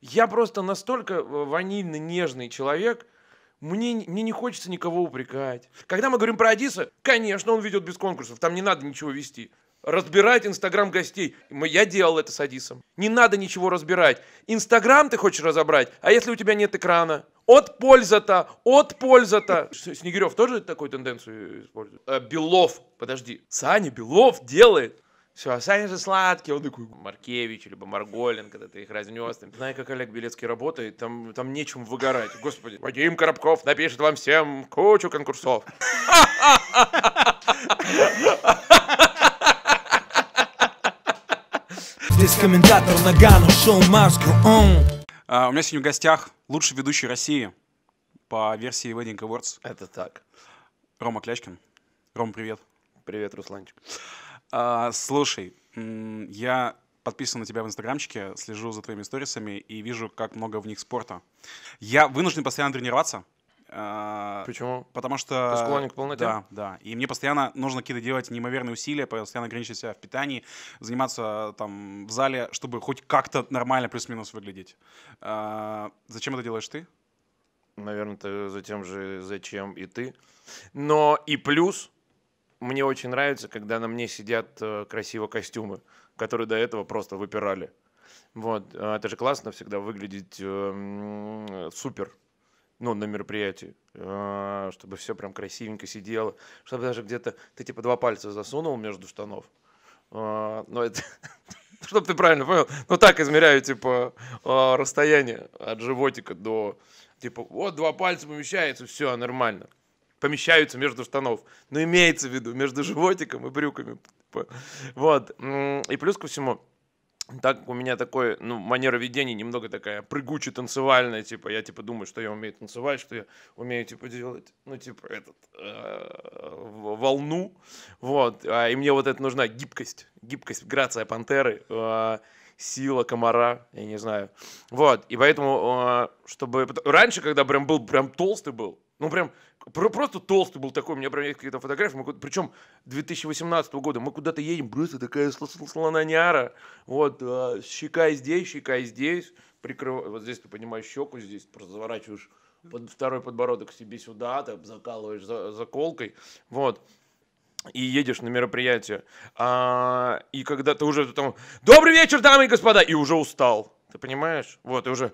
Я просто настолько э, ванильно нежный человек, мне, мне не хочется никого упрекать. Когда мы говорим про Адиса, конечно, он ведет без конкурсов, там не надо ничего вести. Разбирать Инстаграм гостей. Я делал это с Адисом. Не надо ничего разбирать. Инстаграм ты хочешь разобрать, а если у тебя нет экрана? От польза-то, от польза-то. Снегирев тоже такую тенденцию использует? Э, Белов, подожди. Саня Белов делает все, а Саня же сладкий, он такой Маркевич, либо Марголин, когда ты их разнес. Знаю, как Олег Белецкий работает, там, там нечем выгорать. Господи, Вадим Коробков напишет вам всем кучу конкурсов. Здесь комментатор Нагано, шоу Маску, а, У меня сегодня в гостях лучший ведущий России по версии Wedding Awards. Это так. Рома Клячкин. Ром, привет. Привет, Русланчик. А, слушай, я подписан на тебя в инстаграмчике, слежу за твоими сторисами и вижу, как много в них спорта. Я вынужден постоянно тренироваться. А, Почему? Потому что... Ты склонен к полноте? Да, да. И мне постоянно нужно какие-то делать неимоверные усилия, постоянно ограничивать себя в питании, заниматься там в зале, чтобы хоть как-то нормально плюс-минус выглядеть. А, зачем это делаешь ты? Наверное, ты затем же, зачем и ты. Но и плюс, мне очень нравится, когда на мне сидят э, красиво костюмы, которые до этого просто выпирали. Вот, а, это же классно всегда выглядеть эм, супер, ну, на мероприятии, э, чтобы все прям красивенько сидело, чтобы даже где-то ты типа два пальца засунул между штанов, э, но это, чтобы ты правильно понял, ну так измеряю типа расстояние от животика до типа вот два пальца помещается, все нормально помещаются между штанов. Но ну, имеется в виду между животиком и брюками. Типа. Вот. И плюс ко всему, так у меня такой, ну, манера ведения немного такая прыгучая, танцевальная, типа, я, типа, думаю, что я умею танцевать, что я умею, типа, делать, ну, типа, этот, э, волну, вот, а, и мне вот это нужна гибкость, гибкость, грация пантеры, э, сила комара, я не знаю, вот, и поэтому, э, чтобы, раньше, когда прям был, прям толстый был, ну, прям про, просто толстый был такой. У меня прям есть какие-то фотографии. Мы, причем 2018 года мы куда-то едем, просто такая сл- сл- слононяра. Вот, э, а, щека здесь, щека здесь. Прикрываю, вот здесь ты понимаешь щеку, здесь просто заворачиваешь под, второй подбородок себе сюда, ты закалываешь за, заколкой. Вот и едешь на мероприятие, а, и когда ты уже там «Добрый вечер, дамы и господа!» и уже устал, ты понимаешь? Вот, и уже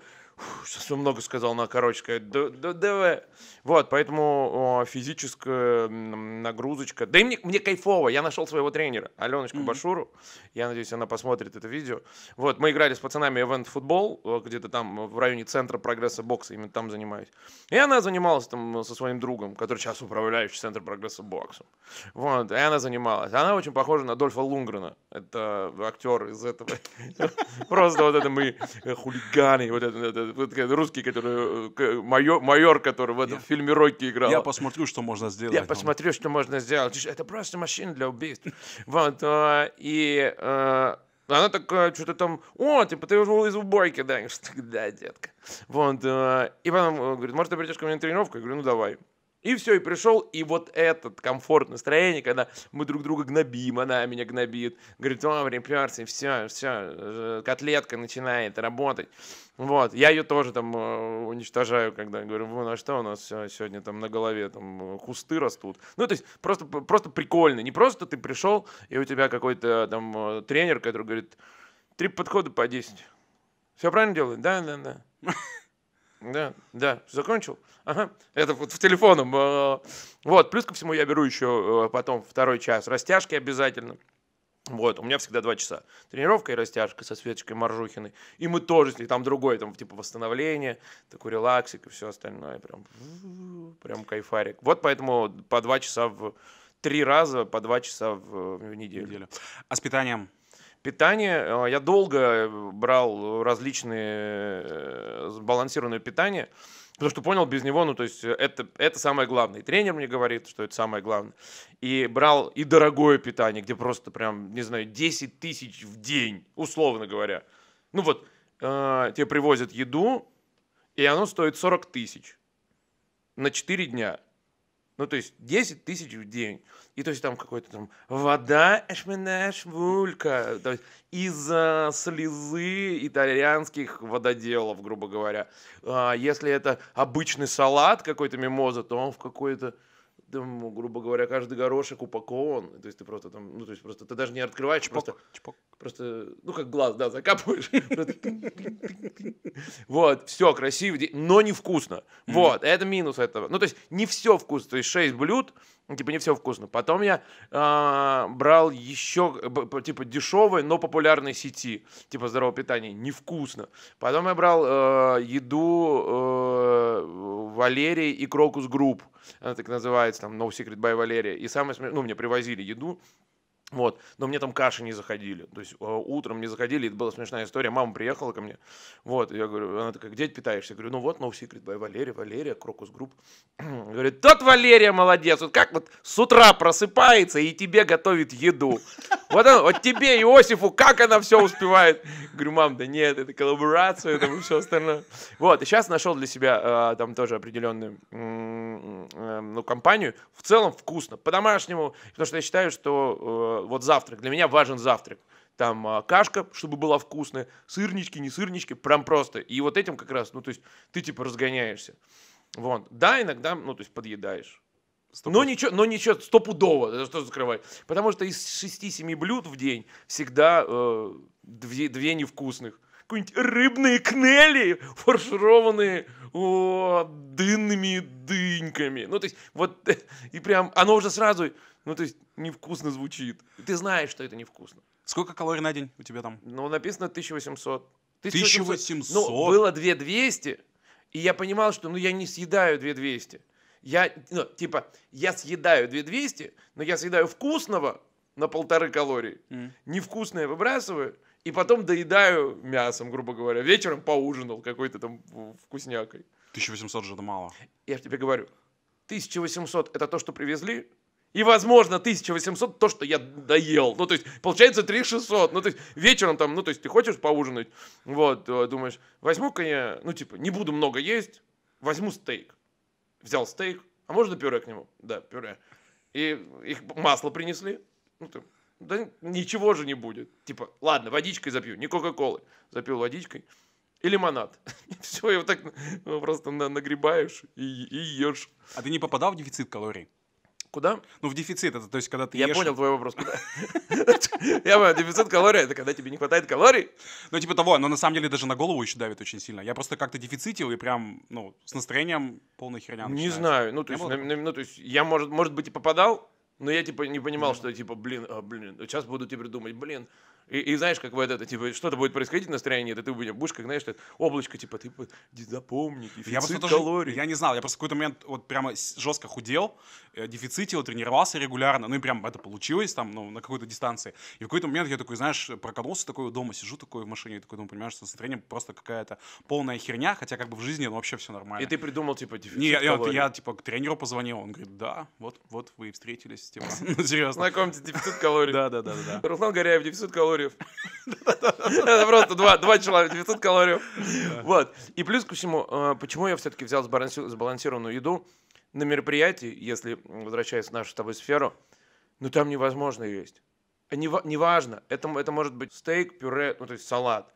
сейчас я много сказал на короче, Давай, Вот, поэтому физическая нагрузочка. Да и мне, мне кайфово, я нашел своего тренера, Аленочку mm-hmm. Башуру. Я надеюсь, она посмотрит это видео. Вот, мы играли с пацанами event футбол, где-то там в районе центра прогресса бокса, именно там занимаюсь. И она занималась там э, со своим другом, который сейчас управляющий центр прогресса бокса. Вот, и она занималась. Она очень похожа на Дольфа Лунгрена. Это актер из этого. Просто вот это мы э, хулиганы, вот это вот русский, который э, майор, майор который в этом я, фильме Рокки играл. Я посмотрю, что можно сделать. Я ну. посмотрю, что можно сделать. Это просто машина для убийств. Вот, а, и э, она такая, э, что-то там, о, типа, ты уже из убойки, да? Я говорю, да, детка. Вот, и потом говорит, может, ты придешь ко мне на тренировку? Я говорю, ну, давай. И все, и пришел, и вот этот комфорт настроение, когда мы друг друга гнобим, она меня гнобит, говорит, о, приперся, и все, все, котлетка начинает работать. Вот, я ее тоже там э, уничтожаю, когда говорю, ну а что у нас сегодня там на голове, там э, кусты растут. Ну, то есть просто, просто прикольно, не просто ты пришел, и у тебя какой-то там э, тренер, который говорит, три подхода по 10. Все правильно делаю? Да, да, да. Да, да, закончил? Ага, это вот в телефоном. Э, вот, плюс ко всему я беру еще э, потом второй час растяжки обязательно. Вот, у меня всегда два часа. Тренировка и растяжка со Светочкой Маржухиной. И мы тоже, с ней там другое, там, типа, восстановление, такой релаксик и все остальное. Прям, прям кайфарик. Вот поэтому по два часа в... Три раза по два часа в, э, в неделю. неделю. А с питанием? Питание. Э, я долго э, брал различные э, сбалансированное питание, потому что понял, без него, ну, то есть это, это самое главное. И тренер мне говорит, что это самое главное. И брал и дорогое питание, где просто прям, не знаю, 10 тысяч в день, условно говоря. Ну вот, тебе привозят еду, и оно стоит 40 тысяч на 4 дня. Ну, то есть 10 тысяч в день. И то есть там какой-то там вода эшменеш вулька. То есть из-за слезы итальянских вододелов, грубо говоря. А, если это обычный салат какой-то мимоза, то он в какой-то там, грубо говоря, каждый горошек упакован. То есть ты просто там, ну, то есть просто ты даже не открываешь, чпок, просто, чпок. просто, ну, как глаз, да, закапываешь. Вот, все красиво, но невкусно. Вот, это минус этого. Ну, то есть не все вкусно. То есть 6 блюд, ну, типа не все вкусно. Потом я э, брал еще, типа, дешевой, но популярной сети, типа здорового питания, невкусно. Потом я брал э, еду э, Валерии и Крокус Групп, она так называется, там, No Secret by Валерия. И самое смешное, ну, мне привозили еду, вот, но мне там каши не заходили. То есть э, утром не заходили, это была смешная история. Мама приехала ко мне. Вот, я говорю, она такая, где ты питаешься? Я говорю, ну вот, No Secret by Валерия, Валерия, Крокус Групп. Говорит, тот Валерия молодец. Вот как вот с утра просыпается и тебе готовит еду. Вот, он, вот тебе, Иосифу, как она все успевает. Говорю, мам, да нет, это коллаборация, это все остальное. Вот, и сейчас нашел для себя э, там тоже определенную э, ну, компанию. В целом вкусно, по-домашнему. Потому что я считаю, что Э, вот завтрак, для меня важен завтрак. Там а, кашка, чтобы была вкусная, сырнички, не сырнички, прям просто. И вот этим как раз, ну, то есть ты типа разгоняешься. Вот. Да, иногда, ну, то есть подъедаешь. Стопудово. Но ничего, но ничего, стопудово, это что закрывать. Потому что из 6-7 блюд в день всегда э, две, две невкусных. Какие-нибудь рыбные кнели, фаршированные о, дынными дыньками. Ну, то есть, вот, и прям, оно уже сразу, ну, то есть невкусно звучит. Ты знаешь, что это невкусно. Сколько калорий на день у тебя там? Ну, написано 1800. 1800? 1800. Ну, было 2200, и я понимал, что ну я не съедаю 2200. Я, ну, типа, я съедаю 2200, но я съедаю вкусного на полторы калории, mm. невкусное выбрасываю, и потом доедаю мясом, грубо говоря. Вечером поужинал какой-то там вкуснякой. 1800 же это мало. Я же тебе говорю, 1800 это то, что привезли, и, возможно, 1800 то, что я доел. Ну, то есть, получается 3600. Ну, то есть, вечером там, ну, то есть, ты хочешь поужинать, вот, э, думаешь, возьму-ка я, ну, типа, не буду много есть, возьму стейк. Взял стейк, а можно пюре к нему? Да, пюре. И их масло принесли, ну, там, да ничего же не будет. Типа, ладно, водичкой запью, не кока-колы. Запил водичкой и лимонад. Все, его так ну, просто на, нагребаешь и, и ешь. А ты не попадал в дефицит калорий? Куда? Ну, в дефицит это, то есть, когда ты Я ешь... понял твой вопрос, куда? Я понял, дефицит калорий, это когда тебе не хватает калорий? Ну, типа того, но на самом деле даже на голову еще давит очень сильно. Я просто как-то дефицитил и прям, ну, с настроением полная херня Не знаю, ну, ну, то есть, я, может, может быть, и попадал, но я, типа, не понимал, что, типа, блин, а, блин, сейчас буду тебе думать, блин, и, и знаешь, как вот это, типа, что-то будет происходить настроение, это ты будешь, как, знаешь, это, облачко, типа, ты запомни, дефицит я просто калорий. Тоже, я не знал, я просто в какой-то момент вот прямо жестко худел, э, дефицитил, тренировался регулярно, ну и прям это получилось там, ну, на какой-то дистанции. И в какой-то момент я такой, знаешь, прокололся такой дома, сижу такой в машине, и такой, ну, понимаешь, что состояние просто какая-то полная херня, хотя как бы в жизни ну, вообще все нормально. И ты придумал, типа, дефицит Не, я, я, я, типа, к тренеру позвонил, он говорит, да, вот, вот вы и встретились, типа, ну, серьезно. Знакомьтесь, дефицит калорий. Да, да, да, да. Руслан Горяев, дефицит калорий калорий. Это просто два человека, 900 калорий. Вот. И плюс ко всему, э, почему я все-таки взял сбалансированную еду на мероприятии, если возвращаясь в нашу с тобой сферу, ну там невозможно есть. А неважно, это, это может быть стейк, пюре, ну то есть салат.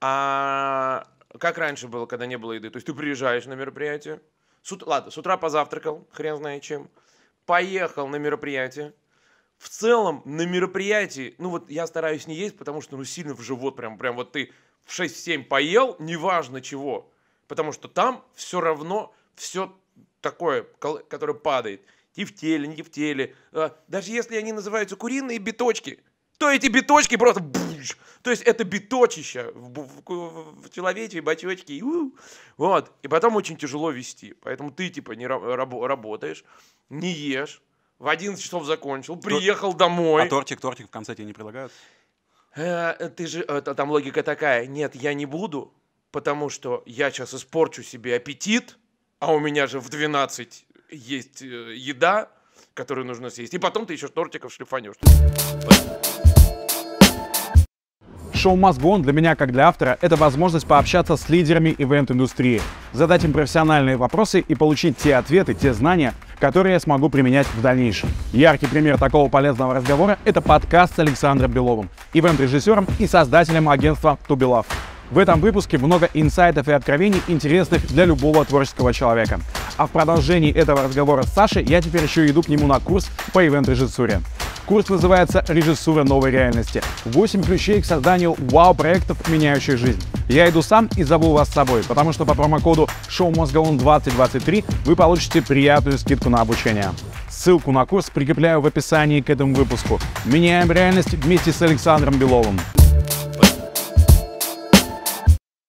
А как раньше было, когда не было еды? То есть ты приезжаешь на мероприятие, с, ладно, с утра позавтракал, хрен знает чем, поехал на мероприятие, в целом на мероприятии, ну вот я стараюсь не есть, потому что ну сильно в живот прям, прям вот ты в 6-7 поел, неважно чего, потому что там все равно все такое, которое падает. И в теле, не в теле. А, даже если они называются куриные биточки, то эти биточки просто... Бфф, то есть это биточище в, в, в человечьей бачочке. вот. И потом очень тяжело вести. Поэтому ты, типа, не раб, работаешь, не ешь, в 11 часов закончил, приехал домой. А тортик, тортик в конце тебе не предлагают? Э, э ты же, э, там логика такая, нет, я не буду, потому что я сейчас испорчу себе аппетит, а у меня же в 12 есть э, еда, которую нужно съесть, и потом ты еще тортиков шлифанешь. Шоу Must Go для меня, как для автора, это возможность пообщаться с лидерами ивент-индустрии, задать им профессиональные вопросы и получить те ответы, те знания, которые я смогу применять в дальнейшем. Яркий пример такого полезного разговора – это подкаст с Александром Беловым, ивент-режиссером и создателем агентства «Тубилав». В этом выпуске много инсайтов и откровений, интересных для любого творческого человека. А в продолжении этого разговора с Сашей я теперь еще иду к нему на курс по ивент-режиссуре. Курс называется «Режиссура новой реальности». 8 ключей к созданию вау-проектов, меняющих жизнь. Я иду сам и зову вас с собой, потому что по промокоду шоу showmozgoon 2023 вы получите приятную скидку на обучение. Ссылку на курс прикрепляю в описании к этому выпуску. Меняем реальность вместе с Александром Беловым.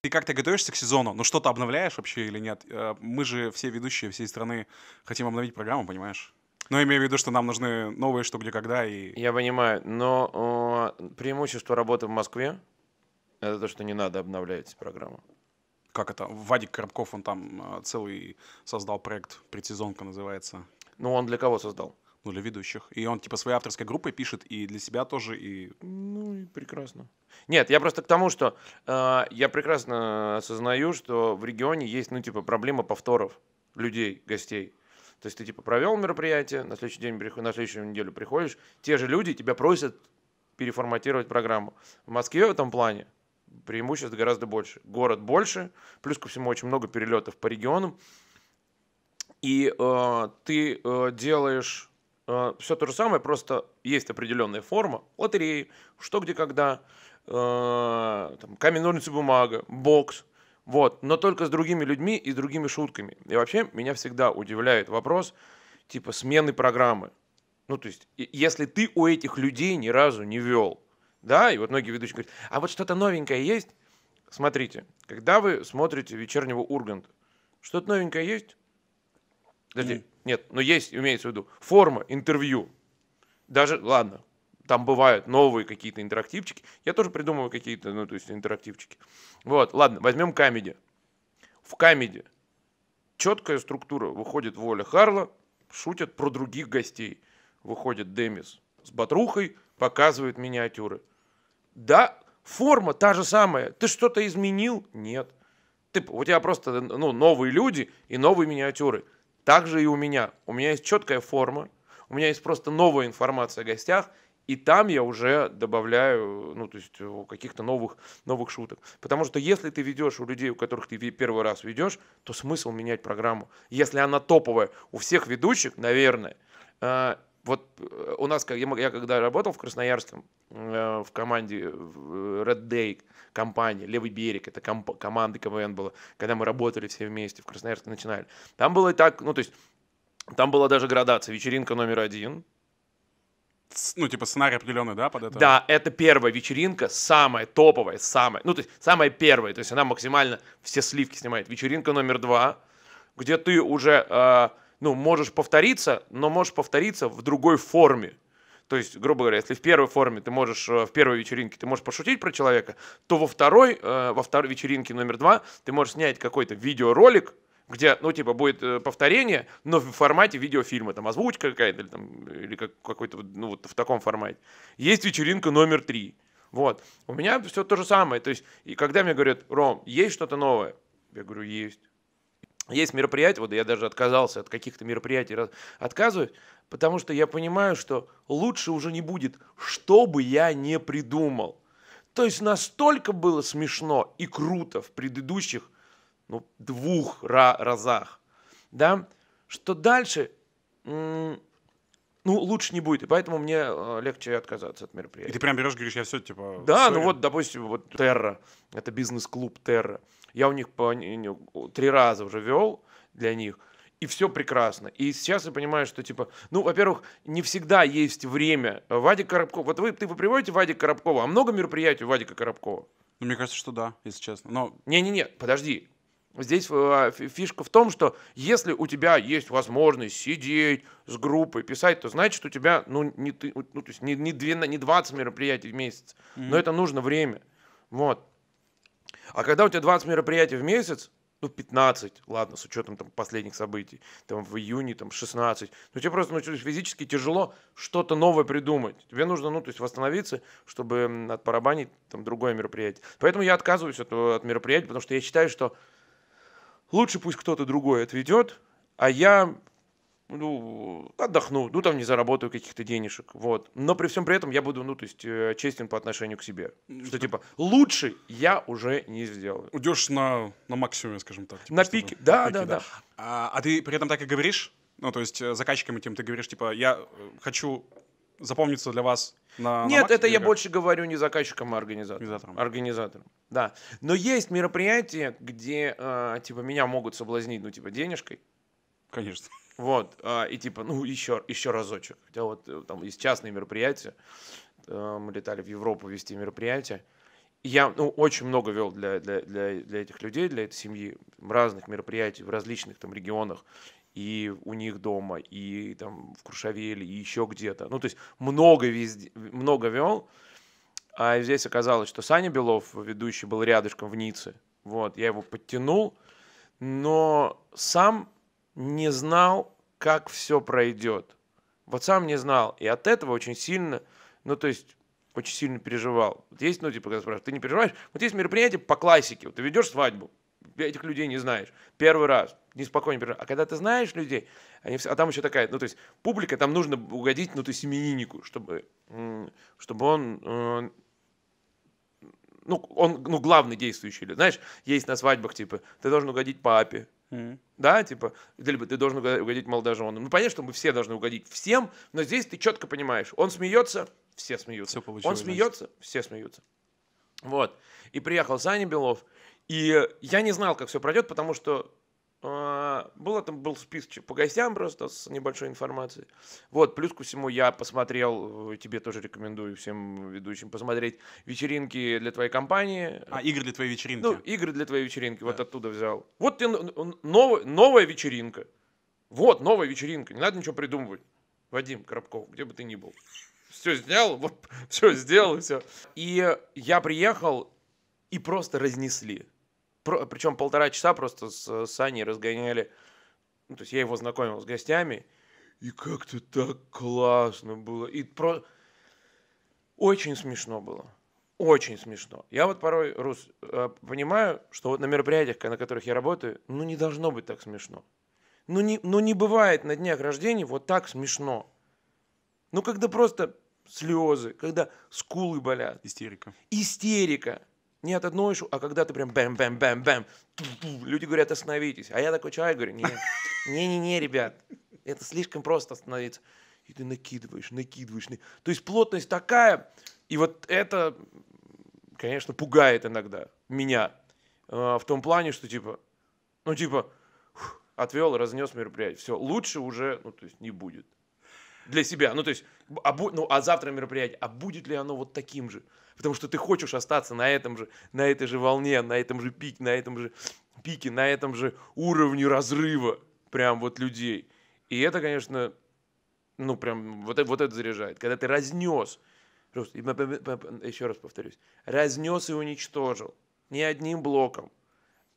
Ты как-то готовишься к сезону? Ну что-то обновляешь вообще или нет? Э, мы же все ведущие всей страны хотим обновить программу, понимаешь? Но имею в виду, что нам нужны новые что, где, когда. И... Я понимаю, но э, преимущество работы в Москве — это то, что не надо обновлять программу. Как это? Вадик Коробков, он там э, целый создал проект, предсезонка называется. Ну, он для кого создал? ну, для ведущих. И он, типа, своей авторской группой пишет и для себя тоже, и... Ну, и прекрасно. Нет, я просто к тому, что э, я прекрасно осознаю, что в регионе есть, ну, типа, проблема повторов людей, гостей. То есть ты типа провел мероприятие, на следующий день, на следующую неделю приходишь, те же люди тебя просят переформатировать программу. В Москве в этом плане преимуществ гораздо больше. Город больше, плюс ко всему очень много перелетов по регионам. И э, ты э, делаешь э, все то же самое, просто есть определенная форма, лотереи, что где когда, э, там, камень, ножницы, бумага, бокс, вот, но только с другими людьми и с другими шутками. И вообще меня всегда удивляет вопрос типа смены программы. Ну, то есть, если ты у этих людей ни разу не вел, да, и вот многие ведущие говорят, а вот что-то новенькое есть? Смотрите, когда вы смотрите «Вечернего Урганта», что-то новенькое есть? Подожди, нет, но есть, имеется в виду, форма интервью. Даже, ладно, там бывают новые какие-то интерактивчики. Я тоже придумываю какие-то, ну, то есть интерактивчики. Вот, ладно, возьмем камеди. В камеди четкая структура. Выходит Воля Харла, шутят про других гостей. Выходит Демис с Батрухой, показывает миниатюры. Да, форма та же самая. Ты что-то изменил? Нет. Ты, у тебя просто ну, новые люди и новые миниатюры. Так же и у меня. У меня есть четкая форма, у меня есть просто новая информация о гостях, и там я уже добавляю, ну, то есть каких-то новых, новых шуток. Потому что если ты ведешь у людей, у которых ты первый раз ведешь, то смысл менять программу. Если она топовая у всех ведущих, наверное, э, вот э, у нас, я когда работал в Красноярском, э, в команде Red Day, компании «Левый берег», это комп- команда КВН была, когда мы работали все вместе в Красноярске, начинали. Там было и так, ну, то есть, там была даже градация. Вечеринка номер один, ну, типа, сценарий определенный, да, под это? Да, это первая вечеринка, самая топовая, самая, ну, то есть, самая первая, то есть она максимально все сливки снимает. Вечеринка номер два, где ты уже, э, ну, можешь повториться, но можешь повториться в другой форме. То есть, грубо говоря, если в первой форме ты можешь, э, в первой вечеринке ты можешь пошутить про человека, то во второй, э, во второй вечеринке номер два ты можешь снять какой-то видеоролик, где, ну, типа, будет э, повторение, но в формате видеофильма, там, озвучка какая-то, или, там, или как, какой-то, ну, вот в таком формате. Есть вечеринка номер три. Вот. У меня все то же самое. То есть, и когда мне говорят, Ром, есть что-то новое? Я говорю, есть. Есть мероприятие, вот я даже отказался от каких-то мероприятий, отказываюсь, потому что я понимаю, что лучше уже не будет, что бы я не придумал. То есть настолько было смешно и круто в предыдущих ну, двух разах, да, что дальше, ну, лучше не будет, и поэтому мне э, легче отказаться от мероприятия. И ты прям берешь, говоришь, я все, типа... Да, sorry. ну вот, допустим, вот Терра, это бизнес-клуб Терра, я у них по, три раза уже вел для них, и все прекрасно. И сейчас я понимаю, что, типа, ну, во-первых, не всегда есть время. Вадик Коробков, вот вы, ты, вы приводите Вадик Коробкова, а много мероприятий у Вадика Коробкова? Ну, мне кажется, что да, если честно. Но... Не-не-не, подожди. Здесь э, а, фишка в том, что если у тебя есть возможность сидеть с группой, писать, то значит у тебя ну, не, ну, то есть не, не, 12, не 20 мероприятий в месяц, mm-hmm. но это нужно время. Вот. А когда у тебя 20 мероприятий в месяц, ну, 15, ладно, с учетом там, последних событий, там, в июне, там, 16. Ну, тебе просто ну, физически тяжело что-то новое придумать. Тебе нужно, ну, то есть восстановиться, чтобы отпарабанить там другое мероприятие. Поэтому я отказываюсь от, э, от мероприятий, потому что я считаю, что лучше пусть кто-то другой отведет, а я ну, отдохну, ну, там не заработаю каких-то денежек, вот. Но при всем при этом я буду, ну, то есть, э, честен по отношению к себе. Что, типа, лучше я уже не сделаю. Уйдешь на, на максимуме, скажем так. Типа, на пике, да, на пике, да, да, да. А, а ты при этом так и говоришь? Ну, то есть э, заказчикам этим ты говоришь, типа, я э, хочу запомнится для вас на Нет, на это я как? больше говорю не заказчикам, а организаторам. Организаторам. организаторам. Да. Но есть мероприятия, где, э, типа, меня могут соблазнить, ну, типа, денежкой. Конечно. Вот. Э, и, типа, ну, еще, еще разочек. Хотя вот э, там есть частные мероприятия. Э, мы летали в Европу вести мероприятия. Я ну, очень много вел для, для, для, для этих людей, для этой семьи, разных мероприятий в различных там регионах и у них дома, и там в Куршавеле, и еще где-то. Ну, то есть много везде, много вел. А здесь оказалось, что Саня Белов, ведущий, был рядышком в Ницце. Вот, я его подтянул, но сам не знал, как все пройдет. Вот сам не знал. И от этого очень сильно, ну, то есть очень сильно переживал. Вот есть, ну, типа, когда спрашивают, ты не переживаешь? Вот есть мероприятие по классике. Вот ты ведешь свадьбу этих людей не знаешь. Первый раз. Неспокойно первый А когда ты знаешь людей, они все, а там еще такая, ну, то есть публика, там нужно угодить, ну, то есть имениннику, чтобы, чтобы он э, ну, он, ну, главный действующий. Знаешь, есть на свадьбах, типа, ты должен угодить папе, Mm-hmm. Да, типа, либо ты должен угодить молодоженам. Ну, понятно, что мы все должны угодить всем, но здесь ты четко понимаешь, он смеется, все смеются. Все он смеется, значит. все смеются. Вот. И приехал Саня Белов, и я не знал, как все пройдет, потому что э, а, было там был список по гостям просто с небольшой информацией. Вот, плюс ко всему я посмотрел, э, тебе тоже рекомендую всем ведущим посмотреть вечеринки для твоей компании. А, игры для твоей вечеринки. Ну, игры для твоей вечеринки, да. вот оттуда взял. Вот ты, ну, ну, нов, новая вечеринка. Вот, новая вечеринка, не надо ничего придумывать. Вадим Коробков, где бы ты ни был. Все снял, вот, все сделал, все. И я приехал, и просто разнесли причем полтора часа просто с Саней разгоняли. Ну, то есть я его знакомил с гостями. И как-то так классно было. И про... Очень смешно было. Очень смешно. Я вот порой, Рус, э, понимаю, что вот на мероприятиях, на которых я работаю, ну не должно быть так смешно. Ну не, ну не бывает на днях рождения вот так смешно. Ну когда просто слезы, когда скулы болят. Истерика. Истерика. Не от одной шутки, а когда ты прям бэм-бэм-бэм-бэм, люди говорят, остановитесь. А я такой человек, говорю, нет, не-не-не, ребят, это слишком просто остановиться. И ты накидываешь, накидываешь. То есть плотность такая, и вот это, конечно, пугает иногда меня. Э, в том плане, что типа, ну типа, отвел, разнес мероприятие. Все, лучше уже, ну то есть не будет для себя. Ну, то есть, а, бу- ну, а завтра мероприятие, а будет ли оно вот таким же? Потому что ты хочешь остаться на этом же, на этой же волне, на этом же пике, на этом же пике, на этом же уровне разрыва прям вот людей. И это, конечно, ну, прям вот, э, вот это заряжает. Когда ты разнес, просто, еще раз повторюсь, разнес и уничтожил не одним блоком,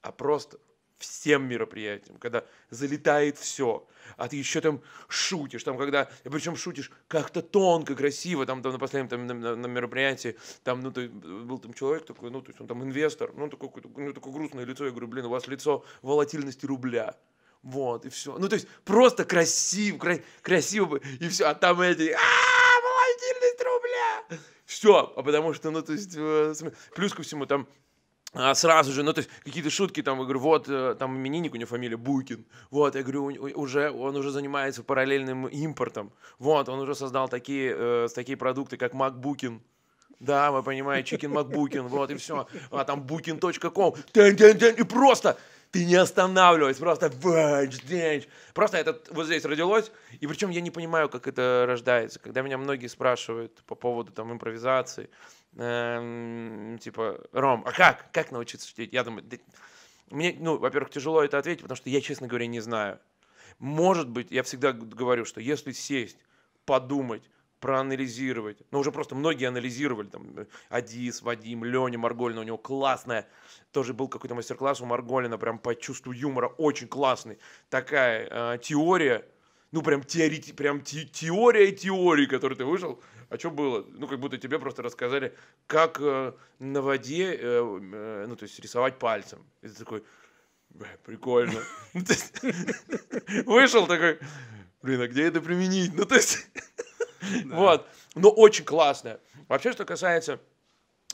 а просто всем мероприятиям, когда залетает все, а ты еще там шутишь, там когда, и причем шутишь как-то тонко, красиво, там, там на последнем там, на, на мероприятии, там, ну, ты, был там человек такой, ну, то есть он там инвестор, ну, такой, ну, такое грустное лицо, я говорю, блин, у вас лицо волатильности рубля, вот, и все. Ну, то есть просто красиво, кра- красиво, и все, а там эти, а волатильность рубля, все, а потому что, ну, то есть, э, плюс ко всему, там а, сразу же, ну, то есть какие-то шутки, там, я говорю, вот, э, там, именинник, у него фамилия Букин, вот, я говорю, уже, он уже занимается параллельным импортом, вот, он уже создал такие, э, такие продукты, как MacBookin, да, вы понимаете, Chicken MacBookin, вот, и все, а там booking.com, и просто, ты не останавливаясь, просто Просто это вот здесь родилось, и причем я не понимаю, как это рождается. Когда меня многие спрашивают по поводу там импровизации, эм, типа, Ром, а как? Как научиться шутить? Я думаю, да, мне, ну, во-первых, тяжело это ответить, потому что я, честно говоря, не знаю. Может быть, я всегда говорю, что если сесть, подумать, проанализировать. Ну, уже просто многие анализировали. Там, э, Адис, Вадим, Леня Марголина, у него классная. Тоже был какой-то мастер-класс у Марголина, прям по чувству юмора, очень классный. Такая э, теория, ну, прям, теори, прям те, теория теории, которую ты вышел, а что было? Ну, как будто тебе просто рассказали, как э, на воде, э, э, ну, то есть рисовать пальцем. И ты такой, прикольно. Ну, вышел такой, блин, а где это применить? Ну, то есть, вот. Но очень классно. Вообще, что касается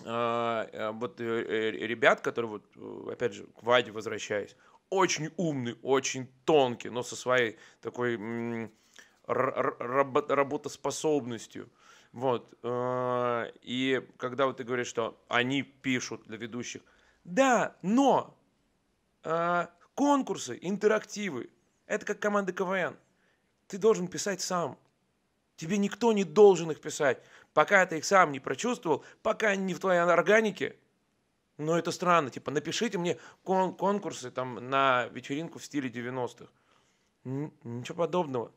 а, э, вот э, э, ребят, которые, вот, опять же, к Ваде возвращаясь, очень умный, очень тонкий, но со своей такой работоспособностью. Вот. Э, и когда вот ты говоришь, что они пишут для ведущих, да, но э, конкурсы, интерактивы, это как команда КВН. Ты должен писать сам. Тебе никто не должен их писать, пока ты их сам не прочувствовал, пока они не в твоей органике. Но это странно, типа, напишите мне кон конкурсы там на вечеринку в стиле 90-х. Ничего подобного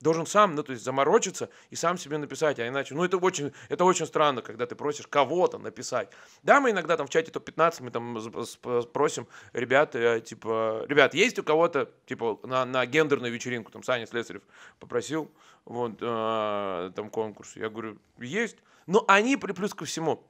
должен сам, ну, то есть заморочиться и сам себе написать, а иначе, ну, это очень, это очень странно, когда ты просишь кого-то написать. Да, мы иногда там в чате топ-15, мы там спросим ребят, э, типа, ребят, есть у кого-то, типа, на, на гендерную вечеринку, там, Саня Слесарев попросил, вот, э, там, конкурс, я говорю, есть, но они, плюс ко всему,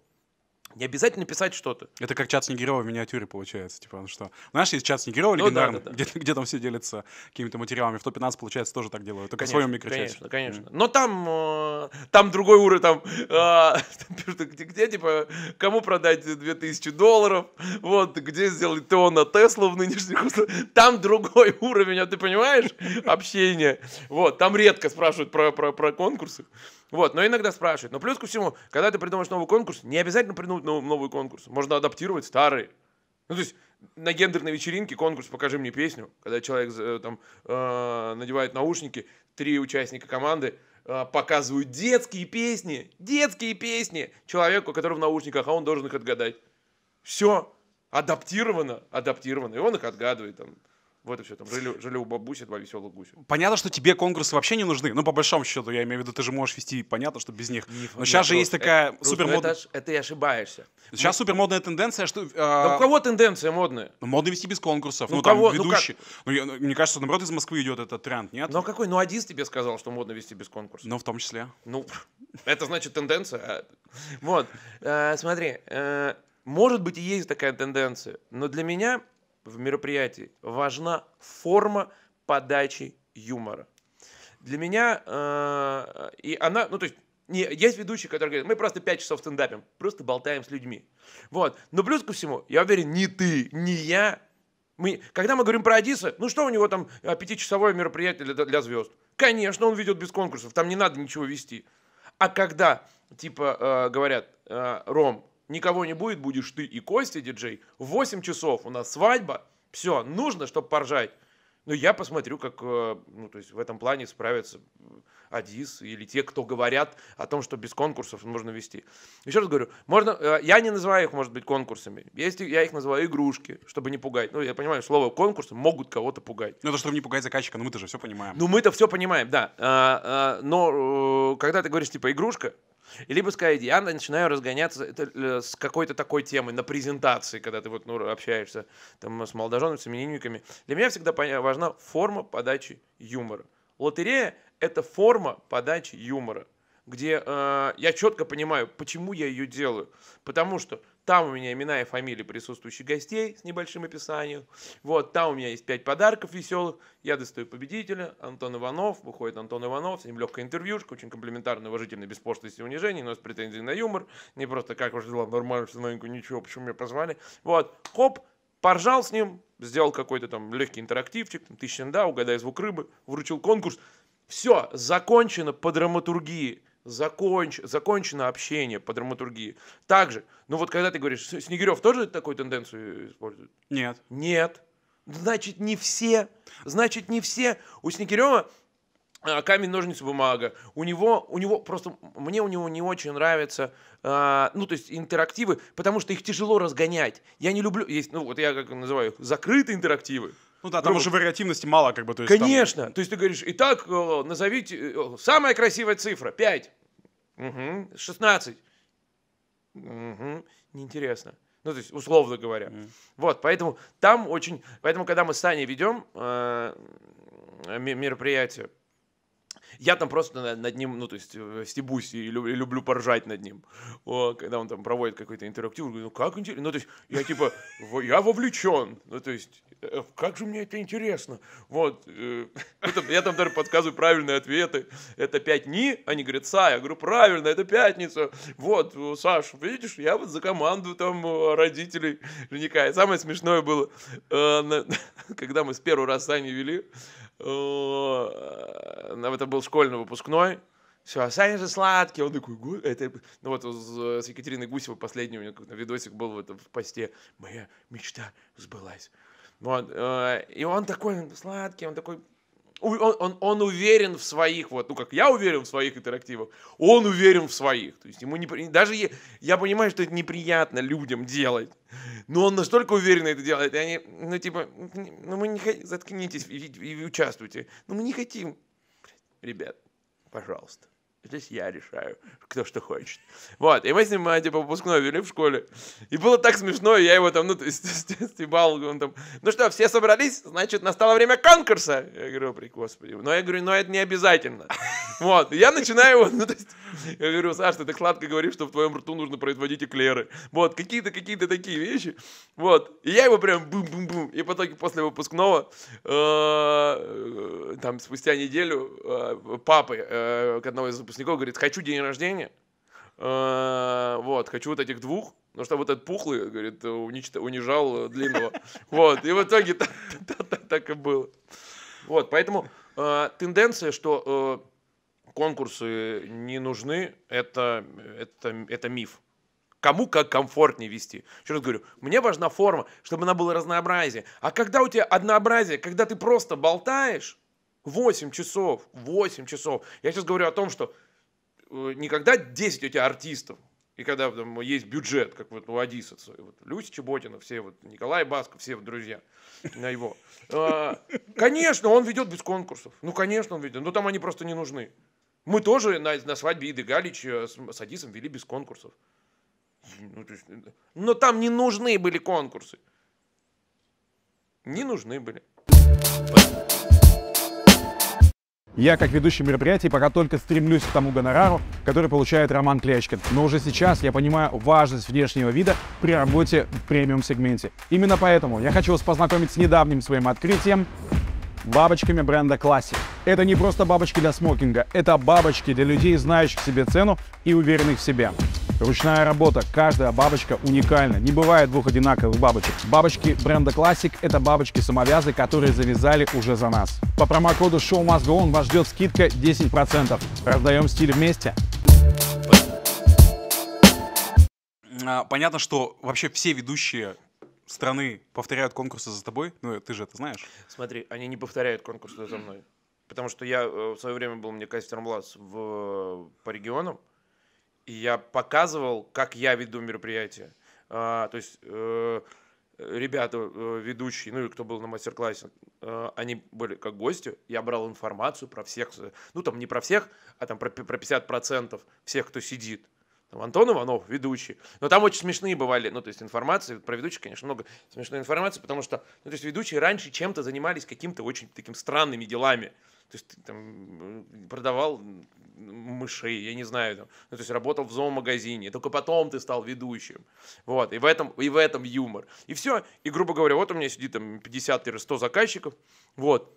не обязательно писать что-то. Это как чат Снегирова в миниатюре получается. Типа, ну что, знаешь, есть чат Снегирова ну, легендарный, да, да, да. Где, где там все делятся какими-то материалами. В топ-15, получается, тоже так делают, только конечно, в своем микрочате. Конечно, конечно. Mm. Но там, э, там другой уровень, там, э, где, где, типа, кому продать 2000 долларов, вот, где сделать ТО на Теслу в нынешних условиях. Там другой уровень, а ты понимаешь, общение. Вот, там редко спрашивают про, про, про конкурсы. Вот, но иногда спрашивают. Но плюс ко всему, когда ты придумаешь новый конкурс, не обязательно придумать нов- новый конкурс. Можно адаптировать старый. Ну, то есть на гендерной вечеринке конкурс «Покажи мне песню», когда человек э, там э, надевает наушники, три участника команды э, показывают детские песни, детские песни человеку, который в наушниках, а он должен их отгадать. Все адаптировано, адаптировано, и он их отгадывает там. Вот и все. Там жили, жили у бабуси два веселых гуся. Понятно, что тебе конкурсы вообще не нужны. Ну, по большому счету, я имею в виду, ты же можешь вести, понятно, что без них. Не, Но сейчас же есть такая это, супермодная... Это, это и ошибаешься. Сейчас Мы... Ну, супермодная тенденция, что... Э... Да у кого тенденция модная? Ну, модно вести без конкурсов. Ну, ну там кого? Ну, ведущий. Ну, как... ну, мне кажется, наоборот, из Москвы идет этот тренд, нет? Ну, а какой? Ну, Адис тебе сказал, что модно вести без конкурсов? Ну, в том числе. Ну, это значит тенденция. А, вот. Э, смотри, э, может быть, и есть такая тенденция, но для меня в мероприятии. Важна форма подачи юмора. Для меня, э, и она, ну то есть, не, есть ведущий, который говорит, мы просто 5 часов стендапим, просто болтаем с людьми. Вот. Но плюс ко всему, я уверен, не ты, не я, мы, когда мы говорим про Адиса, ну что у него там э, пятичасовое мероприятие для, для звезд? Конечно, он ведет без конкурсов, там не надо ничего вести. А когда, типа, э, говорят, э, Ром, никого не будет, будешь ты и Костя, диджей. В 8 часов у нас свадьба. Все, нужно, чтобы поржать. Но я посмотрю, как э, ну, то есть в этом плане справятся э, Адис или те, кто говорят о том, что без конкурсов можно вести. Еще раз говорю, можно, э, я не называю их, может быть, конкурсами. Есть, я их называю игрушки, чтобы не пугать. Ну, я понимаю, слово конкурсы могут кого-то пугать. Ну, это чтобы не пугать заказчика, но мы-то же все понимаем. Ну, мы-то все понимаем, да. А, а, но когда ты говоришь, типа, игрушка, и либо с Кайди, я начинаю разгоняться это, э, с какой-то такой темой на презентации, когда ты вот ну, общаешься там, с молодоженами, с именинниками. Для меня всегда важна форма подачи юмора. Лотерея – это форма подачи юмора, где э, я четко понимаю, почему я ее делаю. Потому что там у меня имена и фамилии присутствующих гостей с небольшим описанием. Вот, там у меня есть пять подарков веселых. Я достаю победителя. Антон Иванов. Выходит Антон Иванов. С ним легкая интервьюшка. Очень комплиментарная, уважительная, без пошлости и унижений. Но с претензией на юмор. Не просто как уж дела, нормально, все новенькое, ничего, почему меня позвали. Вот, хоп, поржал с ним. Сделал какой-то там легкий интерактивчик. Тысяча да, угадай звук рыбы. Вручил конкурс. Все, закончено по драматургии законч, закончено общение по драматургии. Также, ну вот когда ты говоришь, Снегирев тоже такую тенденцию использует? Нет. Нет. Значит, не все. Значит, не все. У Снегирева а, камень, ножницы, бумага. У него, у него просто, мне у него не очень нравится, э, а, ну, то есть интерактивы, потому что их тяжело разгонять. Я не люблю, есть, ну, вот я как называю, их закрытые интерактивы. Ну да, там Грубо. уже вариативности мало, как бы, то есть. Конечно, там... то есть ты говоришь, итак, э, назовите э, самая красивая цифра 5. Угу. 16. Угу. Неинтересно. Ну, то есть, условно говоря. Mm. Вот, поэтому там очень... Поэтому, когда мы с Саней ведем э, мероприятие, я там просто над ним, ну, то есть, э, стебусь и люблю поржать над ним. О, когда он там проводит какой-то интерактив, говорю, ну, как интересно. Ну, то есть, я типа, я вовлечен. Ну, то есть, э, «Э, как же мне это интересно. Вот. Я там даже подсказываю правильные ответы. Это пять дни, они говорят, Са, я говорю, правильно, это пятница. Вот, Саш, видишь, я вот за команду там родителей жениха. И самое смешное было, когда мы с первого раз Сани вели, Э, это был школьный выпускной. Все, а Саня же сладкий. Он такой, это... Ну вот э, с Екатериной Гусевой последний у меня видосик был в, этом, в посте. Моя мечта сбылась. Вот. Э, и он такой сладкий, он такой он, он, он уверен в своих, вот, ну как я уверен в своих интерактивах, он уверен в своих. То есть ему не, даже я, я понимаю, что это неприятно людям делать, но он настолько уверенно это делает, и они, ну типа, ну, ну мы не хотим, заткнитесь и, и, и участвуйте, Ну мы не хотим, ребят, пожалуйста. Здесь я решаю, кто что хочет. Вот, и мы снимаем, э, типа, выпускной вели в школе. И было так смешно, я его там, ну, стебал, он там, ну что, все собрались, значит, настало время конкурса. Я говорю, при господи. Но я говорю, но это не обязательно. Вот, я начинаю его, ну, то есть, я говорю, Саш, ты так сладко говоришь, что в твоем рту нужно производить эклеры. Вот, какие-то, какие-то такие вещи. Вот, и я его прям бум-бум-бум. И потом после выпускного, э, э, там, спустя неделю, папы к одного из выпускников говорит, хочу день рождения, э, вот, хочу вот этих двух, но ну, чтобы вот этот пухлый, говорит, унижал длинного. Вот, и в итоге так и было. Вот, поэтому э, тенденция, что э, конкурсы не нужны, это, это, это миф. Кому как комфортнее вести. Еще раз говорю, мне важна форма, чтобы она была разнообразие. А когда у тебя однообразие, когда ты просто болтаешь, 8 часов, 8 часов. Я сейчас говорю о том, что э, никогда 10 у тебя артистов, и когда там есть бюджет, как вот у Адисоца, вот Люся Чеботина, все вот, Николай Басков, все вот друзья на его. А, конечно, он ведет без конкурсов. Ну, конечно, он ведет. Но ну, там они просто не нужны. Мы тоже на, на свадьбе Иды Галич э, с, с Адисом вели без конкурсов. Ну, есть, э, но там не нужны были конкурсы. Не нужны были. Я, как ведущий мероприятий, пока только стремлюсь к тому гонорару, который получает Роман Клячкин. Но уже сейчас я понимаю важность внешнего вида при работе в премиум-сегменте. Именно поэтому я хочу вас познакомить с недавним своим открытием бабочками бренда Classic. Это не просто бабочки для смокинга, это бабочки для людей, знающих себе цену и уверенных в себе. Ручная работа. Каждая бабочка уникальна. Не бывает двух одинаковых бабочек. Бабочки бренда Classic – это бабочки-самовязы, которые завязали уже за нас. По промокоду Show Must Go On вас ждет скидка 10%. Раздаем стиль вместе. А, понятно, что вообще все ведущие страны повторяют конкурсы за тобой. Ну, ты же это знаешь. Смотри, они не повторяют конкурсы за мной. Потому что я э, в свое время был, мне кастером Млас в, по регионам. И я показывал, как я веду мероприятие. А, то есть э, ребята, э, ведущие, ну и кто был на мастер-классе, э, они были как гости. Я брал информацию про всех, ну там не про всех, а там про, про 50% всех, кто сидит. Там Антон Иванов, ведущий. Но там очень смешные бывали, ну, то есть информации, про ведущих, конечно, много смешной информации, потому что, ну, то есть ведущие раньше чем-то занимались каким-то очень таким странными делами. То есть ты там э, продавал мышей, я не знаю, там, ну, то есть работал в зоомагазине, только потом ты стал ведущим, вот, и в этом, и в этом юмор, и все, и, грубо говоря, вот у меня сидит там 50-100 заказчиков, вот,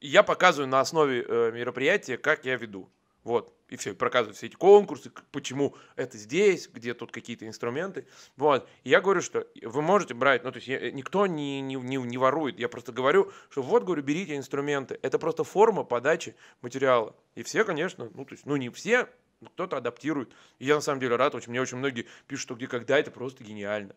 и я показываю на основе э, мероприятия, как я веду, вот, и все, и все эти конкурсы, почему это здесь, где тут какие-то инструменты. Вот, и я говорю, что вы можете брать, ну, то есть я, э, никто не, не, не, не ворует, я просто говорю, что вот, говорю, берите инструменты. Это просто форма подачи материала. И все, конечно, ну, то есть, ну, не все, кто-то адаптирует. И я на самом деле рад, очень, мне очень многие пишут, что где когда это просто гениально.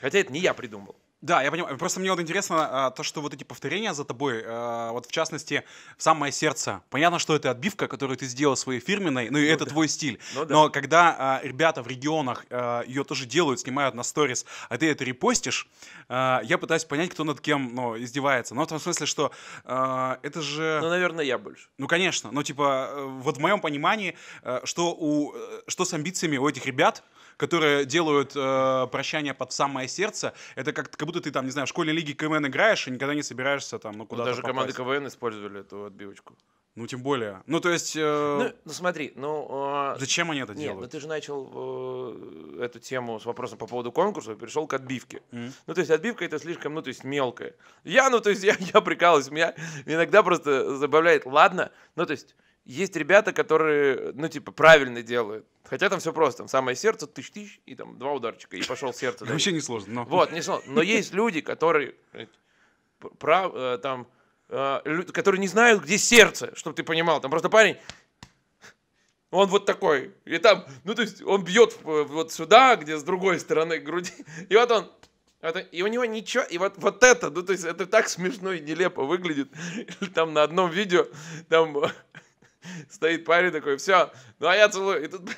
Хотя это не я придумал. Да, я понимаю. Просто мне вот интересно а, то, что вот эти повторения за тобой, а, вот в частности, в самое сердце. Понятно, что это отбивка, которую ты сделал своей фирменной, ну и ну, это да. твой стиль. Ну, да. Но когда а, ребята в регионах а, ее тоже делают, снимают на сторис, а ты это репостишь, а, я пытаюсь понять, кто над кем ну, издевается. Но ну, в том смысле, что а, это же... Ну, наверное, я больше. Ну, конечно. но ну, типа, э, вот в моем понимании, э, что, у, э, что с амбициями у этих ребят, которые делают э, прощание под самое сердце. Это как, как будто ты там, не знаю, в школьной лиге КВН играешь и никогда не собираешься там ну, куда-то ну, Даже попасть. команды КВН использовали эту отбивочку. Ну, тем более. Ну, то есть... Э... Ну, ну, смотри, ну... Э... Зачем они это ну, делают? нет, делают? ну ты же начал э, эту тему с вопросом по поводу конкурса и перешел к отбивке. Mm. Ну, то есть отбивка это слишком, ну, то есть мелкая. Я, ну, то есть я, я прикалываюсь, меня иногда просто забавляет. Ладно, ну, то есть есть ребята, которые, ну, типа, правильно делают. Хотя там все просто. Там самое сердце, тысяч-тысяч, и там два ударчика, и пошел сердце. вообще не сложно. Но... Вот, не сложно. Но есть люди, которые прав, э, там, э, которые не знают, где сердце, чтобы ты понимал. Там просто парень он вот такой. И там, ну то есть он бьет э, вот сюда, где с другой стороны груди. И вот он. Это, и у него ничего, и вот, вот это, ну то есть это так смешно и нелепо выглядит. Там на одном видео, там Стоит парень такой, все, ну а я целую. И тут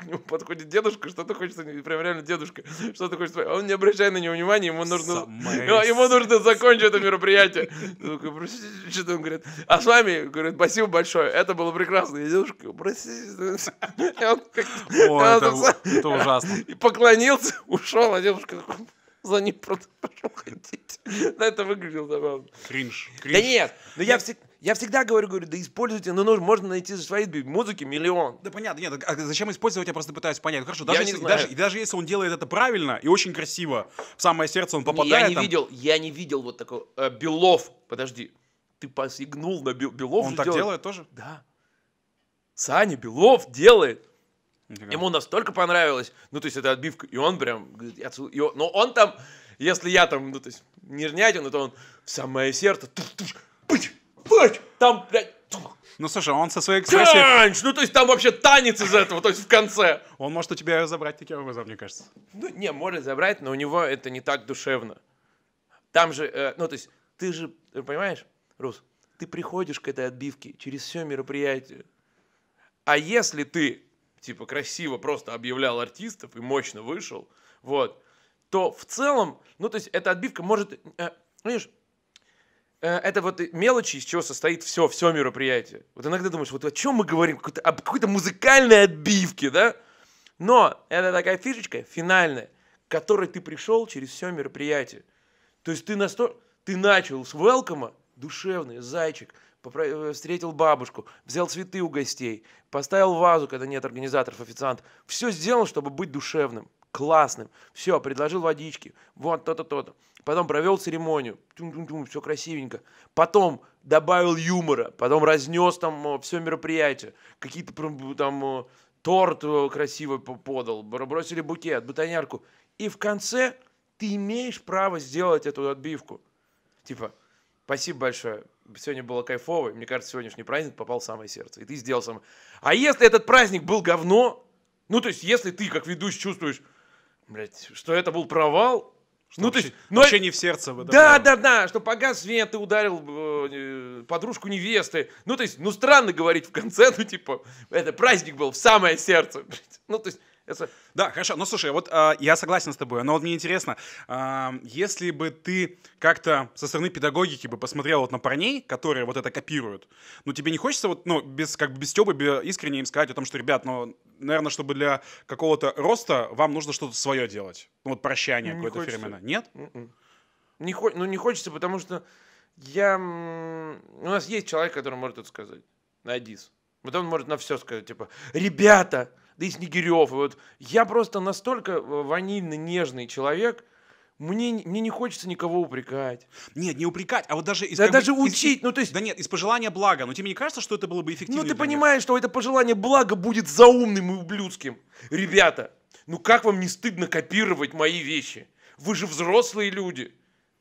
к нему подходит дедушка, что-то хочет, прям реально дедушка, что-то хочет. Он не обращает на него внимания, ему нужно, ему нужно закончить это мероприятие. Что-то он говорит, а с вами, говорит, спасибо большое, это было прекрасно. И дедушка, простите. это ужасно. И поклонился, ушел, а дедушка за ним просто пошел ходить. Да, это выглядело забавно. Кринж. Да нет, ну я всегда... Я всегда говорю, говорю, да используйте, но ну, нужно, можно найти за своей музыки миллион. Да понятно, нет, а зачем использовать, я просто пытаюсь понять. Ну, хорошо, даже, я если, не знаю. даже, и даже если он делает это правильно и очень красиво, в самое сердце он попадает. Я не там... видел, я не видел вот такого. Э, Белов, подожди, ты посигнул на Бел, Белов. Он так делает. делает тоже? Да. Саня Белов делает. Нифига. Ему настолько понравилось, ну, то есть это отбивка, и он прям, и он, но он там, если я там, ну, то есть нежнятину, то он в самое сердце, туш, туш, пыть, блядь, там, блядь, ну, слушай, он со своей экспрессией... Танч! Ну, то есть там вообще танец из этого, то есть в конце. Он может у тебя забрать таким образом, мне кажется. Ну, не, может забрать, но у него это не так душевно. Там же, э, ну, то есть ты же, понимаешь, Рус, ты приходишь к этой отбивке через все мероприятие. А если ты, типа, красиво просто объявлял артистов и мощно вышел, вот, то в целом, ну, то есть эта отбивка может... Э, понимаешь, Э, это вот мелочи, из чего состоит все, все мероприятие. Вот иногда думаешь, вот о чем мы говорим, какой-то, об какой-то музыкальной отбивке, да? Но это такая фишечка финальная, к которой ты пришел через все мероприятие. То есть ты настолько, ты начал с велкома, душевный, зайчик, э, встретил бабушку, взял цветы у гостей, поставил вазу, когда нет организаторов, официант. Все сделал, чтобы быть душевным классным. Все, предложил водички, вот то-то, то-то. Потом провел церемонию, тюм-тюм-тюм, все красивенько. Потом добавил юмора, потом разнес там э, все мероприятие. Какие-то э, там э, торт красивый подал, бросили букет, бутонярку. И в конце ты имеешь право сделать эту отбивку. Типа, спасибо большое, сегодня было кайфово, мне кажется, сегодняшний праздник попал в самое сердце, и ты сделал самое. А если этот праздник был говно, ну, то есть, если ты, как ведущий, чувствуешь, блядь, что это был провал, что ну, вообще, есть ну, вообще не в сердце в Да, да, да, что погас свет, ты ударил э, э, подружку невесты. Ну, то есть, ну, странно говорить в конце, ну, типа, это праздник был в самое сердце. Ну, то есть, это... Да, хорошо. Ну, слушай, вот э, я согласен с тобой, но вот мне интересно, э, если бы ты как-то со стороны педагогики бы посмотрел вот на парней, которые вот это копируют, ну, тебе не хочется вот, ну, без, как бы без тёбы искренне им сказать о том, что, ребят, ну, наверное, чтобы для какого-то роста вам нужно что-то свое делать. Ну, вот прощание какое-то феноменально. Нет? М-м. Не хо- ну, не хочется, потому что я... У нас есть человек, который может это сказать. Адис. Вот он может на все сказать, типа, ребята, да и Снегирев, и вот я просто настолько э, ванильно нежный человек, мне, мне не хочется никого упрекать. Нет, не упрекать, а вот даже из, да, даже бы, учить, из, ну то есть. Да нет, из пожелания блага. Но тебе не кажется, что это было бы эффективнее? Ну ты понимаешь, них? что это пожелание блага будет заумным и ублюдским, ребята. Ну как вам не стыдно копировать мои вещи? Вы же взрослые люди.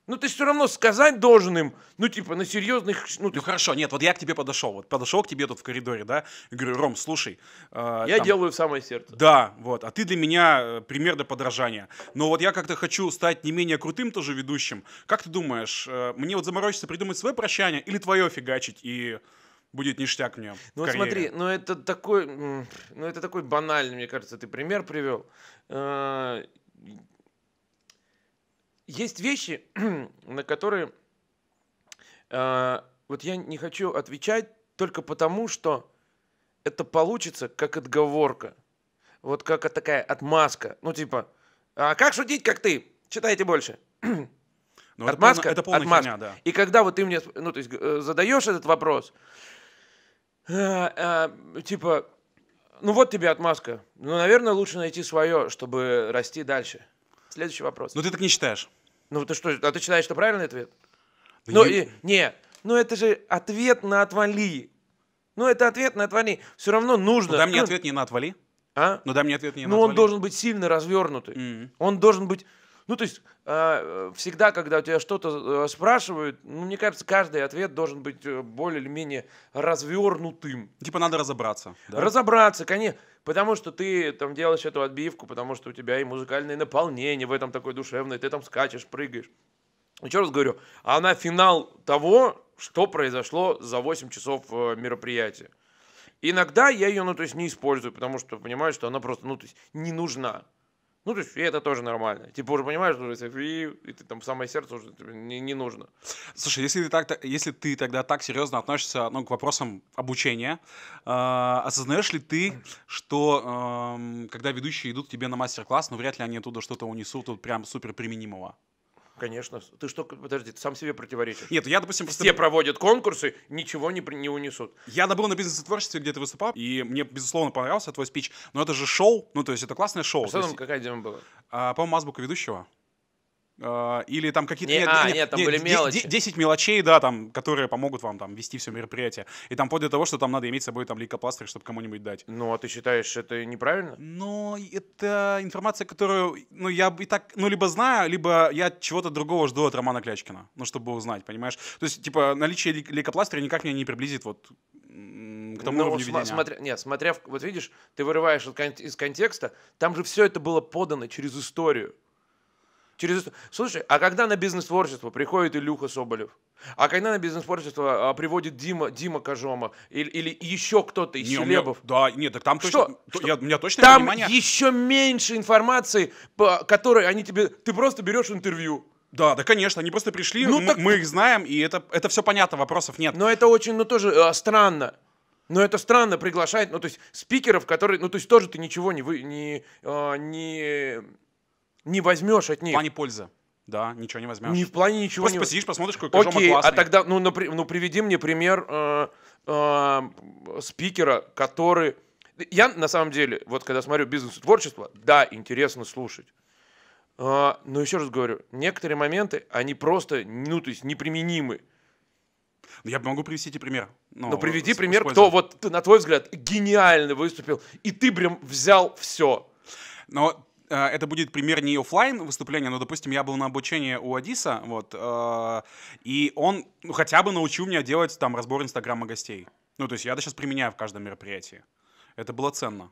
Ну, ты все равно сказать должен им, ну, типа, на серьезных... Ну, ну, ты... хорошо, нет, вот я к тебе подошел, вот подошел к тебе тут в коридоре, да, и говорю, Ром, слушай... Э, я там... делаю в самое сердце. Да, вот, а ты для меня э, пример для подражания. Но вот я как-то хочу стать не менее крутым тоже ведущим. Как ты думаешь, э, мне вот заморочиться придумать свое прощание или твое фигачить и будет ништяк мне. Ну смотри, ну это такой, ну это такой банальный, мне кажется, ты пример привел. Э, есть вещи, на которые э, вот я не хочу отвечать только потому, что это получится как отговорка. Вот как такая отмазка. Ну, типа, а как шутить, как ты? Читайте больше. Ну, отмазка, это полная, это полная отмазка. Херня, да. И когда вот ты мне, ну, то есть, э, задаешь этот вопрос, э, э, типа, ну вот тебе отмазка. Ну, наверное, лучше найти свое, чтобы расти дальше. Следующий вопрос. Ну ты так не считаешь. Ну ты что, а ты считаешь, что правильный ответ? Да ну, я... и, не, ну это же ответ на отвали. Ну это ответ на отвали. Все равно нужно... Ну дай мне ну, ответ не на отвали. А? Ну дай мне ответ не на Ну отвали. он должен быть сильно развернутый. Mm-hmm. Он должен быть ну, то есть а, э, всегда, когда у тебя что-то э, спрашивают, ну, мне кажется, каждый ответ должен быть э, более или менее развернутым. Типа надо разобраться. Да? Разобраться, конечно. Потому что ты там делаешь эту отбивку, потому что у тебя и музыкальное наполнение в этом такое душевное, ты там скачешь, прыгаешь. Еще раз говорю, она а финал того, что произошло за 8 часов мероприятия. Иногда я ее, ну, то есть, не использую, потому что понимаю, что она просто, ну, то есть, не нужна. Ну, то есть, и это тоже нормально. Типа, уже понимаешь, что ну, если и, и ты там самое сердце уже не, не нужно. Слушай, если ты, так, если ты тогда так серьезно относишься ну, к вопросам обучения, э, осознаешь ли ты, что э, когда ведущие идут к тебе на мастер-класс, ну, вряд ли они оттуда что-то унесут, тут прям супер применимого? Конечно. Ты что, подожди, ты сам себе противоречишь. Нет, я, допустим, просто... Все проводят конкурсы, ничего не, не унесут. Я был на бизнес творчестве, где ты выступал, и мне, безусловно, понравился твой спич, но это же шоу, ну, то есть это классное шоу. А что там, есть... какая тема была? А, по-моему, азбука ведущего. А, или там какие-то... Не, нет, а, нет, нет, там нет, были мелочи. 10 мелочей, да, там, которые помогут вам там вести все мероприятие. И там вплоть до того, что там надо иметь с собой там лейкопластырь, чтобы кому-нибудь дать. Ну, а ты считаешь, это неправильно? Ну, это информация, которую, ну, я и так, ну, либо знаю, либо я чего-то другого жду от Романа Клячкина, ну, чтобы узнать, понимаешь? То есть, типа, наличие лейкопластыря никак меня не приблизит вот к тому ну, уровню см- смотря, Нет, смотря, вот видишь, ты вырываешь из контекста, там же все это было подано через историю. Через... Слушай, а когда на бизнес-творчество приходит Илюха Соболев? А когда на бизнес-творчество а, приводит Дима, Дима Кожома или, или еще кто-то из не, селебов? да, нет, так там что? точно... Что? Я, у меня точно Там внимание... еще меньше информации, по которой они тебе... Ты просто берешь интервью. Да, да, конечно, они просто пришли, ну, так... мы их знаем, и это, это все понятно, вопросов нет. Но это очень, ну тоже э, странно. Но это странно приглашать, ну то есть спикеров, которые, ну то есть тоже ты ничего не, вы, не, э, не не возьмешь от них. В плане пользы. Да, ничего не возьмешь. Не в плане ничего Просто не... посидишь, посмотришь, какой Окей, крыжома классный. а тогда, ну, напри... ну приведи мне пример э, э, спикера, который... Я, на самом деле, вот когда смотрю бизнес и творчество, да, интересно слушать. Э, но еще раз говорю, некоторые моменты, они просто, ну, то есть неприменимы. Но ну, я могу привести тебе пример. Но, но ну, приведи с, пример, кто вот, на твой взгляд, гениально выступил, и ты прям взял все. Но а, это будет пример не офлайн выступления. но, допустим, я был на обучении у Адиса, вот, а, и он ну, хотя бы научил меня делать там разбор Инстаграма гостей. Ну, то есть я это сейчас применяю в каждом мероприятии. Это было ценно.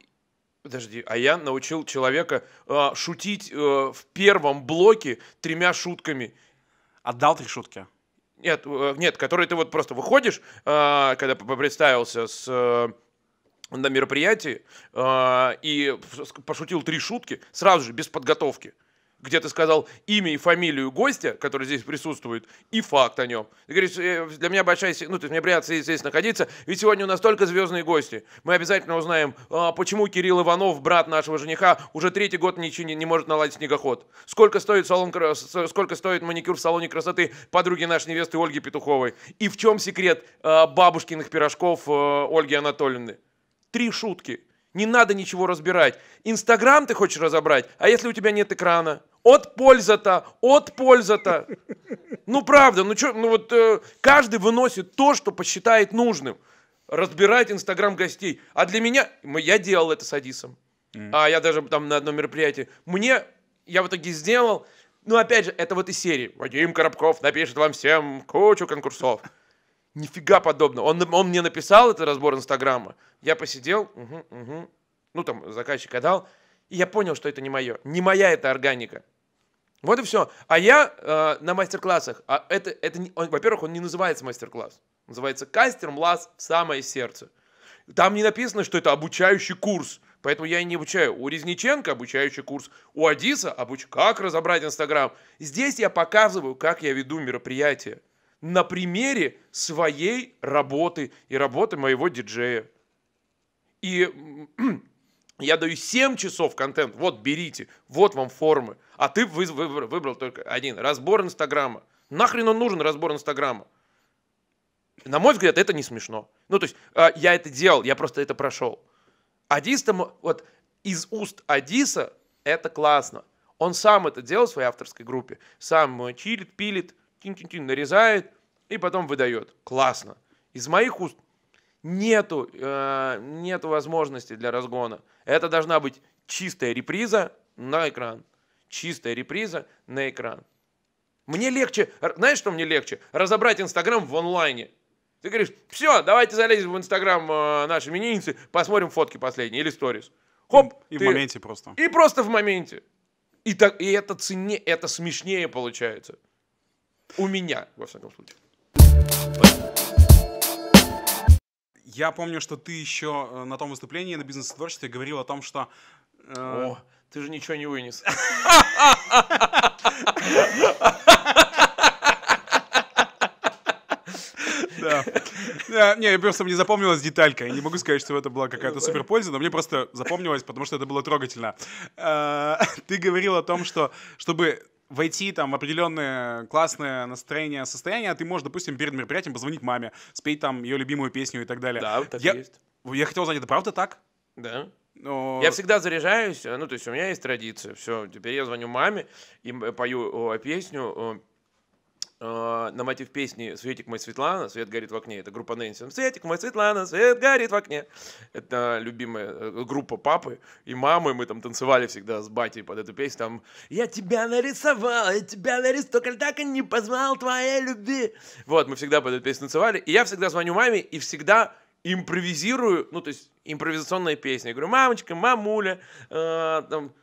Подожди, а я научил человека э, шутить э, в первом блоке тремя шутками. Отдал три шутки? Нет, э, нет, которые ты вот просто выходишь, э, когда представился с э, на мероприятии э, и пошутил три шутки сразу же без подготовки где ты сказал имя и фамилию гостя, который здесь присутствует, и факт о нем. Ты говоришь, э, для меня большая, ну, то есть мне приятно здесь, находиться, ведь сегодня у нас только звездные гости. Мы обязательно узнаем, а, почему Кирилл Иванов, брат нашего жениха, уже третий год ничего не, не может наладить снегоход. Сколько стоит, салон, сколько стоит маникюр в салоне красоты подруги нашей невесты Ольги Петуховой? И в чем секрет а, бабушкиных пирожков Ольги Анатольевны? Три шутки. Не надо ничего разбирать. Инстаграм ты хочешь разобрать, а если у тебя нет экрана? От польза-то, от польза-то. Ну правда, ну что, ну вот э, каждый выносит то, что посчитает нужным. Разбирать Инстаграм гостей. А для меня, я делал это с Адисом. Mm. А я даже там на одном мероприятии. Мне, я в итоге сделал, ну опять же, это вот из серии. Вадим Коробков напишет вам всем кучу конкурсов. Нифига подобного. Он, он мне написал этот разбор Инстаграма. Я посидел, угу, угу. ну там заказчик отдал, и я понял, что это не мое. Не моя эта органика. Вот и все. А я э, на мастер-классах, а это, это во-первых, он не называется мастер-класс. Называется кастер млаз в самое сердце. Там не написано, что это обучающий курс. Поэтому я и не обучаю. У Резниченко обучающий курс, у Адиса обуч... как разобрать Инстаграм. Здесь я показываю, как я веду мероприятие на примере своей работы и работы моего диджея. И я даю 7 часов контент, вот берите, вот вам формы. А ты выбрал, только один, разбор Инстаграма. Нахрен он нужен, разбор Инстаграма? На мой взгляд, это не смешно. Ну, то есть, а, я это делал, я просто это прошел. Адис там, вот, из уст Адиса это классно. Он сам это делал в своей авторской группе. Сам чилит, пилит, тин-тин-тин нарезает и потом выдает. Классно. Из моих уст нету, э, нету возможности для разгона. Это должна быть чистая реприза на экран. Чистая реприза на экран. Мне легче, знаешь, что мне легче? Разобрать Инстаграм в онлайне. Ты говоришь, все, давайте залезем в Инстаграм э, наши именинницы, посмотрим фотки последние или сторис. Хоп. И ты... в моменте просто. И просто в моменте. И, так, и это цене, это смешнее получается. У меня, во всяком случае. Я помню, что ты еще э, на том выступлении на бизнес творчестве говорил о том, что... Э... О, ты же ничего не вынес. Да. да. Не, я просто мне запомнилась деталька. Я не могу сказать, что это была какая-то супер польза, но мне просто запомнилось, потому что это было трогательно. Э, ты говорил о том, что чтобы войти там в определенное классное настроение, состояние, а ты можешь, допустим, перед мероприятием позвонить маме, спеть там ее любимую песню и так далее. Да, так я, есть. Я хотел узнать, это правда так? Да. Но... Я всегда заряжаюсь, э, ну, то есть у меня есть традиция, все, теперь я звоню маме и э, пою песню а, на мотив песни «Светик мой Светлана», «Свет горит в окне», это группа Нэнси. «Светик мой Светлана, свет горит в окне». Это любимая э, группа папы и мамы. Мы там танцевали всегда с батей под эту песню. Там «Я тебя нарисовал, я тебя нарисовал, только так и не позвал твоей любви». Вот, мы всегда под эту песню танцевали. И я всегда звоню маме и всегда импровизирую, ну, то есть импровизационная песня. Я говорю, мамочка, мамуля, э, там,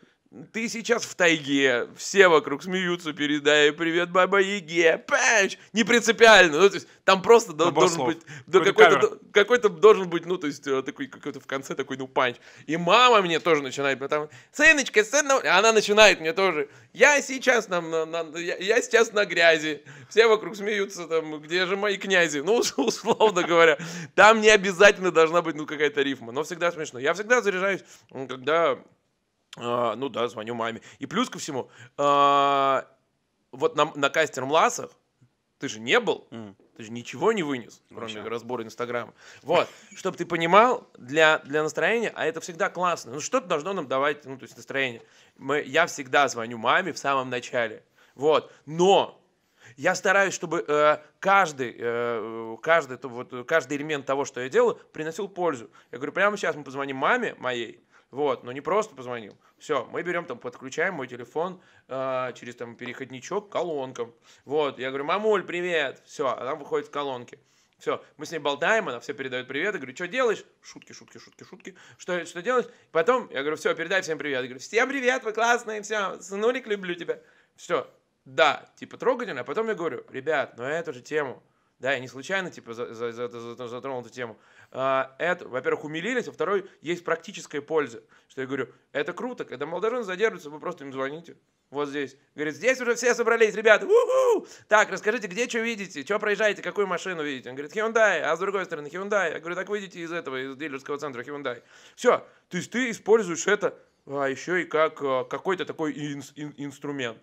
ты сейчас в тайге, все вокруг смеются, передай привет баба еге пэч, не принципиально, ну, то есть там просто до, должен слов. быть да, какой-то, какой-то должен быть, ну, то есть э, такой какой-то в конце такой, ну, панч. И мама мне тоже начинает, там, сыночка, сына, она начинает мне тоже, я сейчас там, на, на, я, я сейчас на грязи, все вокруг смеются, там, где же мои князи, ну, условно говоря, там не обязательно должна быть, ну, какая-то рифма, но всегда смешно. Я всегда заряжаюсь, когда а, ну да, звоню маме. И плюс ко всему, а, вот на, на кастер Мласах ты же не был, mm. ты же ничего не вынес, ну кроме Вообще. разбора Инстаграма. Вот, чтобы ты понимал, для, для настроения, а это всегда классно, ну что-то должно нам давать, ну то есть настроение. Мы, я всегда звоню маме в самом начале, вот, но я стараюсь, чтобы э, каждый, э, каждый, то, вот, каждый элемент того, что я делаю, приносил пользу. Я говорю, прямо сейчас мы позвоним маме моей, вот, но ну, не просто позвонил. Все, мы берем там, подключаем мой телефон э, через там переходничок к колонкам. Вот, я говорю, мамуль, привет. Все, она выходит в колонки. Все, мы с ней болтаем, она все передает привет. Я говорю, что делаешь? Шутки, шутки, шутки, шутки. Что, что делаешь? Потом я говорю, все, передай всем привет. Я говорю, всем привет, вы классные, все, сынулик, люблю тебя. Все, да, типа трогательно, а потом я говорю, ребят, ну эту же тему, да, я не случайно, типа, затронул эту тему. А, это, во-первых, умилились, а второй есть практическая польза. Что я говорю, это круто, когда молодожены задерживаются, вы просто им звоните. Вот здесь. Говорит, здесь уже все собрались, ребята. У-ху! Так, расскажите, где что видите, что проезжаете, какую машину видите. Он говорит, Hyundai, а с другой стороны Hyundai. Я говорю, так выйдите из этого, из дилерского центра Hyundai. Все, то есть ты используешь это а, еще и как а, какой-то такой ин- ин- инструмент.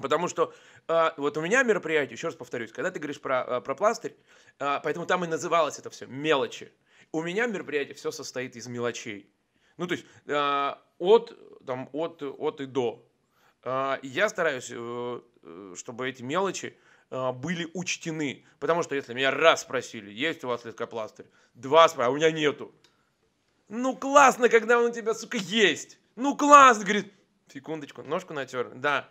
Потому что а, вот у меня мероприятие, еще раз повторюсь, когда ты говоришь про, э, про пластырь, а, поэтому там и называлось это все мелочи. У меня мероприятие все состоит из мелочей. Ну, то есть а, от, там, от, от и до. Я стараюсь, э, э, чтобы эти мелочи были учтены. Потому что если меня раз спросили, есть у вас литкопластырь, два спросили, а у меня нету. Ну классно, когда он у тебя, сука, есть. Ну классно, говорит, секундочку, ножку натер. Да,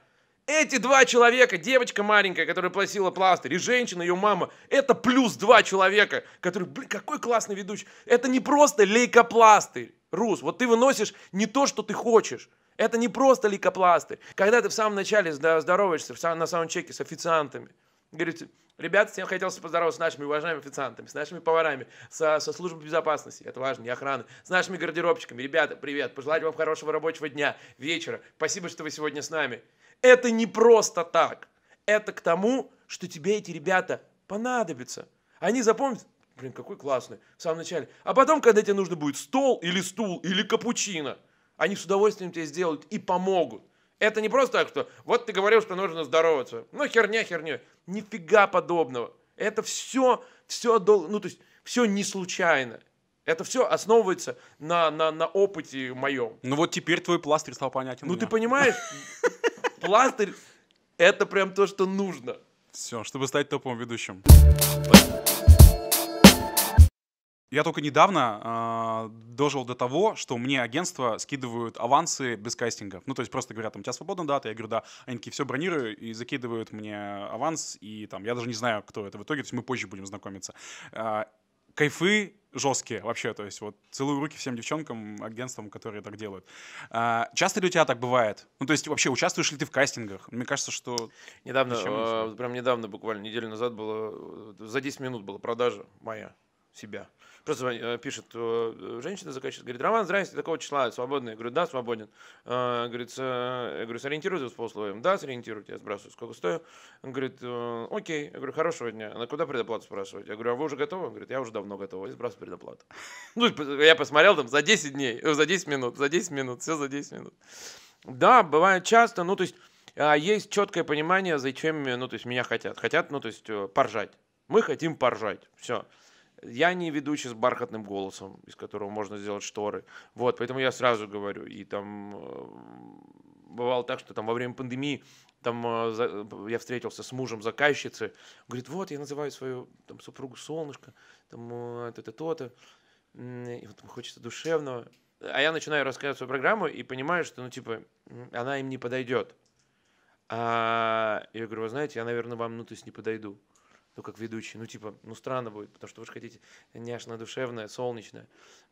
эти два человека, девочка маленькая, которая платила пластырь, и женщина, ее мама, это плюс два человека, которые, блин, какой классный ведущий. Это не просто лейкопластырь, Рус. Вот ты выносишь не то, что ты хочешь. Это не просто лейкопластырь. Когда ты в самом начале здороваешься на саундчеке с официантами, говорите, ребята, всем хотелось поздороваться с нашими уважаемыми официантами, с нашими поварами, со, со службой безопасности, это важно, не охраны, с нашими гардеробщиками. Ребята, привет, пожелать вам хорошего рабочего дня, вечера. Спасибо, что вы сегодня с нами. Это не просто так. Это к тому, что тебе эти ребята понадобятся. Они запомнят, блин, какой классный, в самом начале. А потом, когда тебе нужно будет стол или стул или капучино, они с удовольствием тебе сделают и помогут. Это не просто так, что вот ты говорил, что нужно здороваться. Ну, херня, херня. Нифига подобного. Это все, все, ну, то есть, все не случайно. Это все основывается на, на, на опыте моем. Ну вот теперь твой пластырь стал понятен. Ну ты понимаешь, пластырь — это прям то, что нужно. Все, чтобы стать топовым ведущим. Я только недавно э, дожил до того, что мне агентство скидывают авансы без кастинга. Ну, то есть просто говорят, там, у тебя свободна дата? Я говорю, да. Они такие, все, бронирую, и закидывают мне аванс, и там, я даже не знаю, кто это в итоге, то есть мы позже будем знакомиться. Э, кайфы жесткие вообще, то есть вот целую руки всем девчонкам, агентствам, которые так делают. А, часто ли у тебя так бывает? Ну, то есть вообще участвуешь ли ты в кастингах? Мне кажется, что... Недавно, а, прям недавно, буквально неделю назад было, э, за 10 минут была продажа моя себя. Просто э, пишет э, женщина, заказчик, говорит, Роман, здрасте, такого числа, свободный? Я говорю, да, свободен. Э, говорит, я говорю, сориентируйтесь по условиям. Да, сориентируйте, я сбрасываю сколько стою. Он говорит, окей. Я говорю, хорошего дня. Она, куда предоплату спрашивать? Я говорю, а вы уже готовы? Он говорит, я уже давно готов И сбрасываю предоплату. Ну, я посмотрел там за 10 дней, за 10 минут, за 10 минут, все за 10 минут. Да, бывает часто, ну, то есть, а, есть четкое понимание, зачем, ну, то есть, меня хотят. Хотят, ну, то есть, поржать. Мы хотим поржать. Все. Я не ведущий с бархатным голосом, из которого можно сделать шторы. Вот, поэтому я сразу говорю. И там э, бывало так, что там во время пандемии там э, э, я встретился с мужем заказчицы. Говорит, вот я называю свою там, супругу Солнышко, там это то то-то. И вот хочется душевного. А я начинаю рассказывать свою программу и понимаю, что, ну, типа, она им не подойдет. А я говорю, вы знаете, я, наверное, вам, ну, то есть не подойду ну, как ведущий, ну, типа, ну, странно будет, потому что вы же хотите няшно душевное, солнечное.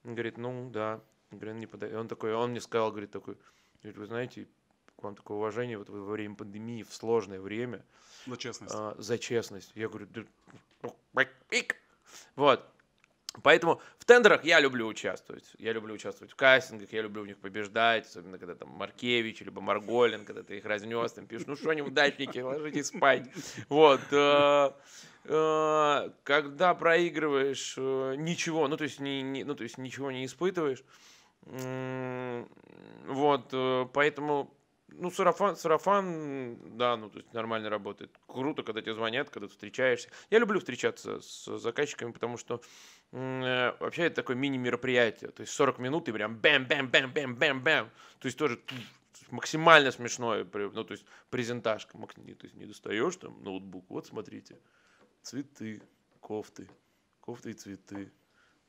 Он говорит, ну, да, блин, «Ну, не подай. он такой, он мне сказал, говорит, такой, говорит, вы знаете, к вам такое уважение вот во время пандемии, в сложное время. За честность. А, за честность. Я говорю, да... Ну, вот. Поэтому в тендерах я люблю участвовать. Я люблю участвовать в кастингах, я люблю в них побеждать, особенно когда там Маркевич, либо Марголин, когда ты их разнес, там пишешь, ну что, неудачники, ложитесь спать. Вот. Э, э, когда проигрываешь, э, ничего, ну то есть, не, не, ну, то есть ничего не испытываешь. Вот, поэтому ну, сарафан, сарафан, да, ну, то есть нормально работает. Круто, когда тебе звонят, когда ты встречаешься. Я люблю встречаться с заказчиками, потому что Э, вообще это такое мини-мероприятие. То есть 40 минут и прям бэм-бэм-бэм-бэм-бэм-бэм. То есть тоже максимально смешное, ну, то есть презентажка. То есть не достаешь там ноутбук, вот смотрите, цветы, кофты, кофты и цветы,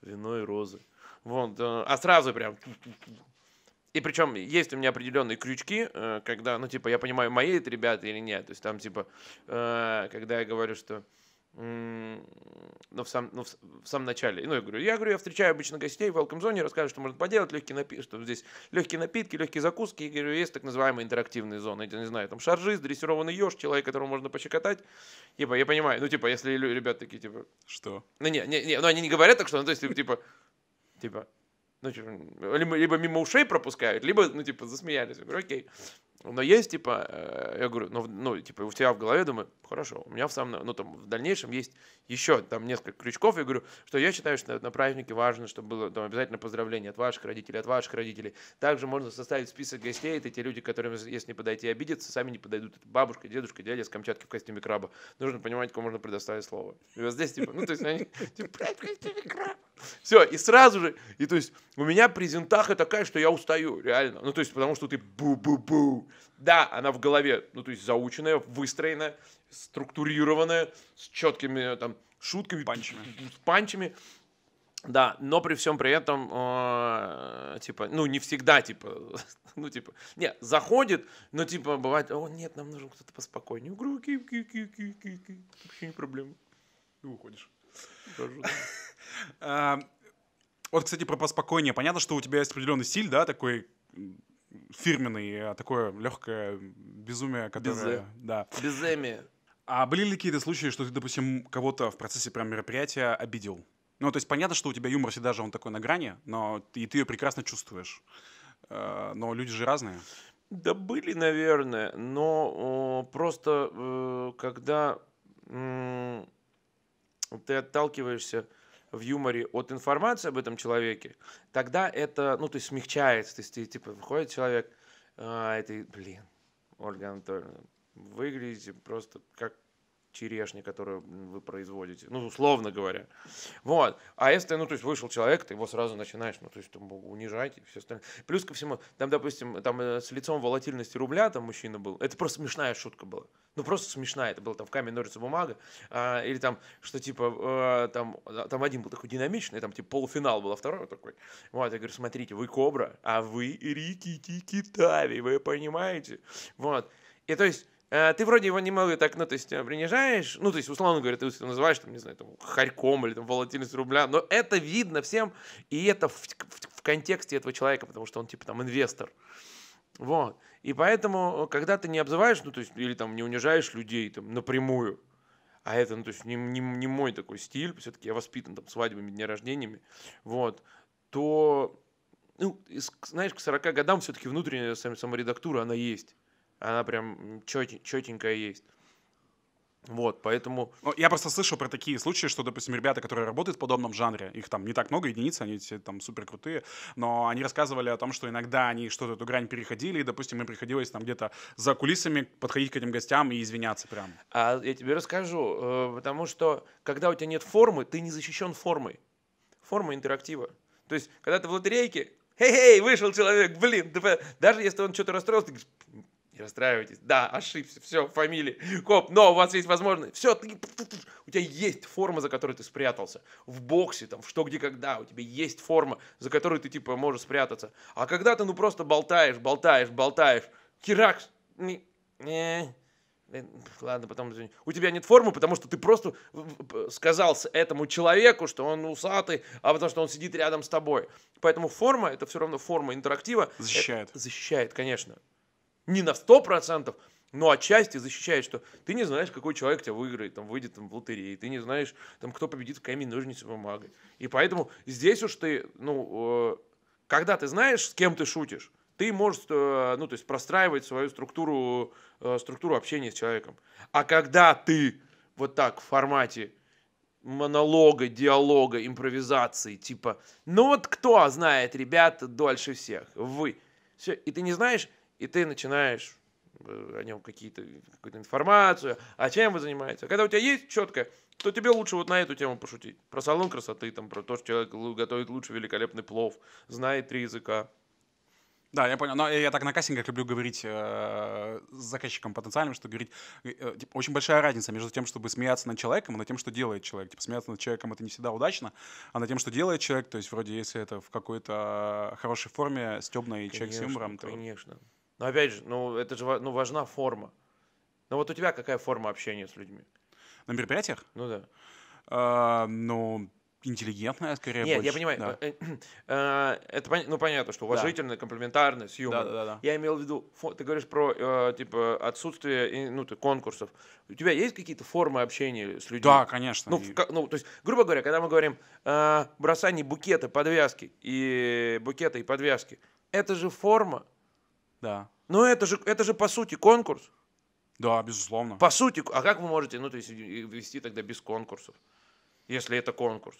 вино и розы. Вон, а сразу прям и причем есть у меня определенные крючки, э, когда, ну, типа, я понимаю, мои это ребята или нет. То есть там, типа, э, когда я говорю, что ну, в, сам, ну, в, в самом начале. Ну, я говорю, я говорю, я встречаю обычно гостей в welcome зоне, рассказываю, что можно поделать, легкие напитки, что здесь легкие напитки, легкие закуски. И говорю, есть так называемые интерактивные зоны. Я не знаю, там шаржист, дрессированный еж, человек, которого можно пощекотать. Типа, я понимаю, ну, типа, если ребят такие, типа... Что? Ну, не, не, не, ну, они не говорят так, что, ну, то есть, типа, типа, ну, типа, либо, либо мимо ушей пропускают, либо, ну, типа, засмеялись. Я говорю, окей. Но есть, типа, э, я говорю, ну, ну, типа, у тебя в голове, думаю, хорошо, у меня в самом, ну, там, в дальнейшем есть еще там несколько крючков, я говорю, что я считаю, что на празднике важно, чтобы было там обязательно поздравление от ваших родителей, от ваших родителей. Также можно составить список гостей, это те люди, которым, если не подойти обидятся, сами не подойдут. Это бабушка, дедушка, дядя с Камчатки в костюме краба. Нужно понимать, кому можно предоставить слово. И вот здесь, типа, ну, то есть они, типа, в костюме краба. Все, и сразу же, и то есть у меня презентаха такая, что я устаю, реально. Ну, то есть, потому что ты бу-бу-бу. Да, она в голове, ну, то есть заученная, выстроенная, структурированная, с четкими э, там шутками, панчами. с панчами. Да, но при всем при этом, э, типа, ну, не всегда, типа, ну, типа, не, заходит, но, типа, бывает, о, нет, нам нужен кто-то поспокойнее. вообще не проблема. И уходишь. А, вот, кстати, про поспокойнее. Понятно, что у тебя есть определенный стиль, да, такой фирменный, а такое легкое безумие, которое... Безе. Да. Безумие. А были ли какие-то случаи, что ты, допустим, кого-то в процессе прям мероприятия обидел? Ну, то есть понятно, что у тебя юмор всегда же он такой на грани, но и ты ее прекрасно чувствуешь. А, но люди же разные. Да были, наверное, но просто э, когда ты отталкиваешься в юморе от информации об этом человеке, тогда это, ну, ты смягчается. То есть, ты, типа, выходит человек, а, и блин, Ольга Анатольевна, выглядите просто как черешни, которую вы производите. Ну, условно говоря. Вот. А если, ну, то есть вышел человек, ты его сразу начинаешь, ну, то есть там, унижать и все остальное. Плюс ко всему, там, допустим, там э, с лицом волатильности рубля там мужчина был. Это просто смешная шутка была. Ну, просто смешная. Это было там в камень, ножницы, бумага. А, или там, что типа, э, там, а, там один был такой динамичный, там типа полуфинал был, а второй такой. Вот, я говорю, смотрите, вы кобра, а вы рикити китави, вы понимаете? Вот. И то есть Э, ты вроде его немного так, ну, то есть, э, принижаешь, ну, то есть, условно говоря, ты его называешь, там, не знаю, там, харьком или там волатильность рубля, но это видно всем, и это в, в, в контексте этого человека, потому что он, типа, там, инвестор. Вот. И поэтому, э, когда ты не обзываешь, ну, то есть, или там не унижаешь людей, там, напрямую, а это, ну, то есть, не, не, не мой такой стиль, все-таки я воспитан, там, свадьбами, дня рождениями, вот, то, ну, знаешь, к 40 годам все-таки внутренняя саморедактура, она есть. Она прям чет- четенькая есть. Вот, поэтому... Ну, я просто слышал про такие случаи, что, допустим, ребята, которые работают в подобном жанре, их там не так много, единицы, они все там супер крутые, но они рассказывали о том, что иногда они что-то эту грань переходили, и, допустим, им приходилось там где-то за кулисами подходить к этим гостям и извиняться прям. А я тебе расскажу, э, потому что, когда у тебя нет формы, ты не защищен формой. Форма интерактива. То есть, когда ты в лотерейке, хей-хей, вышел человек, блин, ты... даже если он что-то расстроился, ты говоришь, не расстраивайтесь. Да, ошибся. Все, фамилии. Коп, но у вас есть возможность. Все, ты, у тебя есть форма, за которой ты спрятался. В боксе, там, в что, где, когда. У тебя есть форма, за которую ты, типа, можешь спрятаться. А когда ты, ну, просто болтаешь, болтаешь, болтаешь. Херакс. Не, не, э, Ладно, потом извини. У тебя нет формы, потому что ты просто сказал этому человеку, что он усатый, а потому что он сидит рядом с тобой. Поэтому форма, это все равно форма интерактива. Защищает. защищает, конечно не на 100%, но отчасти защищает, что ты не знаешь, какой человек тебя выиграет, там, выйдет там, в лотерее, ты не знаешь, там, кто победит в камень, ножницы, бумага. И поэтому здесь уж ты, ну, э, когда ты знаешь, с кем ты шутишь, ты можешь, э, ну, то есть простраивать свою структуру, э, структуру общения с человеком. А когда ты вот так в формате монолога, диалога, импровизации, типа, ну вот кто знает ребята, дольше всех? Вы. Все, и ты не знаешь, и ты начинаешь э, о нем какие-то, какую-то информацию, а чем вы занимаетесь. А когда у тебя есть четко, то тебе лучше вот на эту тему пошутить. Про салон красоты, там, про то, что человек готовит лучше великолепный плов, знает три языка. Да, я понял. Но я так на кастингах люблю говорить э, с заказчиком потенциальным, что говорить... Э, типа, очень большая разница между тем, чтобы смеяться над человеком и над тем, что делает человек. Типа, смеяться над человеком — это не всегда удачно, а над тем, что делает человек, то есть вроде если это в какой-то хорошей форме, стебно и человек с юмором... Конечно, то... конечно. Но опять же, ну это же ну, важна форма. Ну вот у тебя какая форма общения с людьми? На мероприятиях? Ну да. А, ну, интеллигентная, скорее. Нет, больше. я понимаю. Да. Э, э, э, это ну понятно, что уважительно, да. комплиментарно, с юмором. Да, да, да. Я имел в виду, ты говоришь про типа отсутствие ну ты конкурсов. У тебя есть какие-то формы общения с людьми? Да, конечно. Ну, и... в, ну то есть, грубо говоря, когда мы говорим бросание букета, подвязки и букета и подвязки, это же форма да. Ну это же, это же по сути конкурс. Да, безусловно. По сути, а как вы можете, ну, то есть, вести тогда без конкурсов, если это конкурс?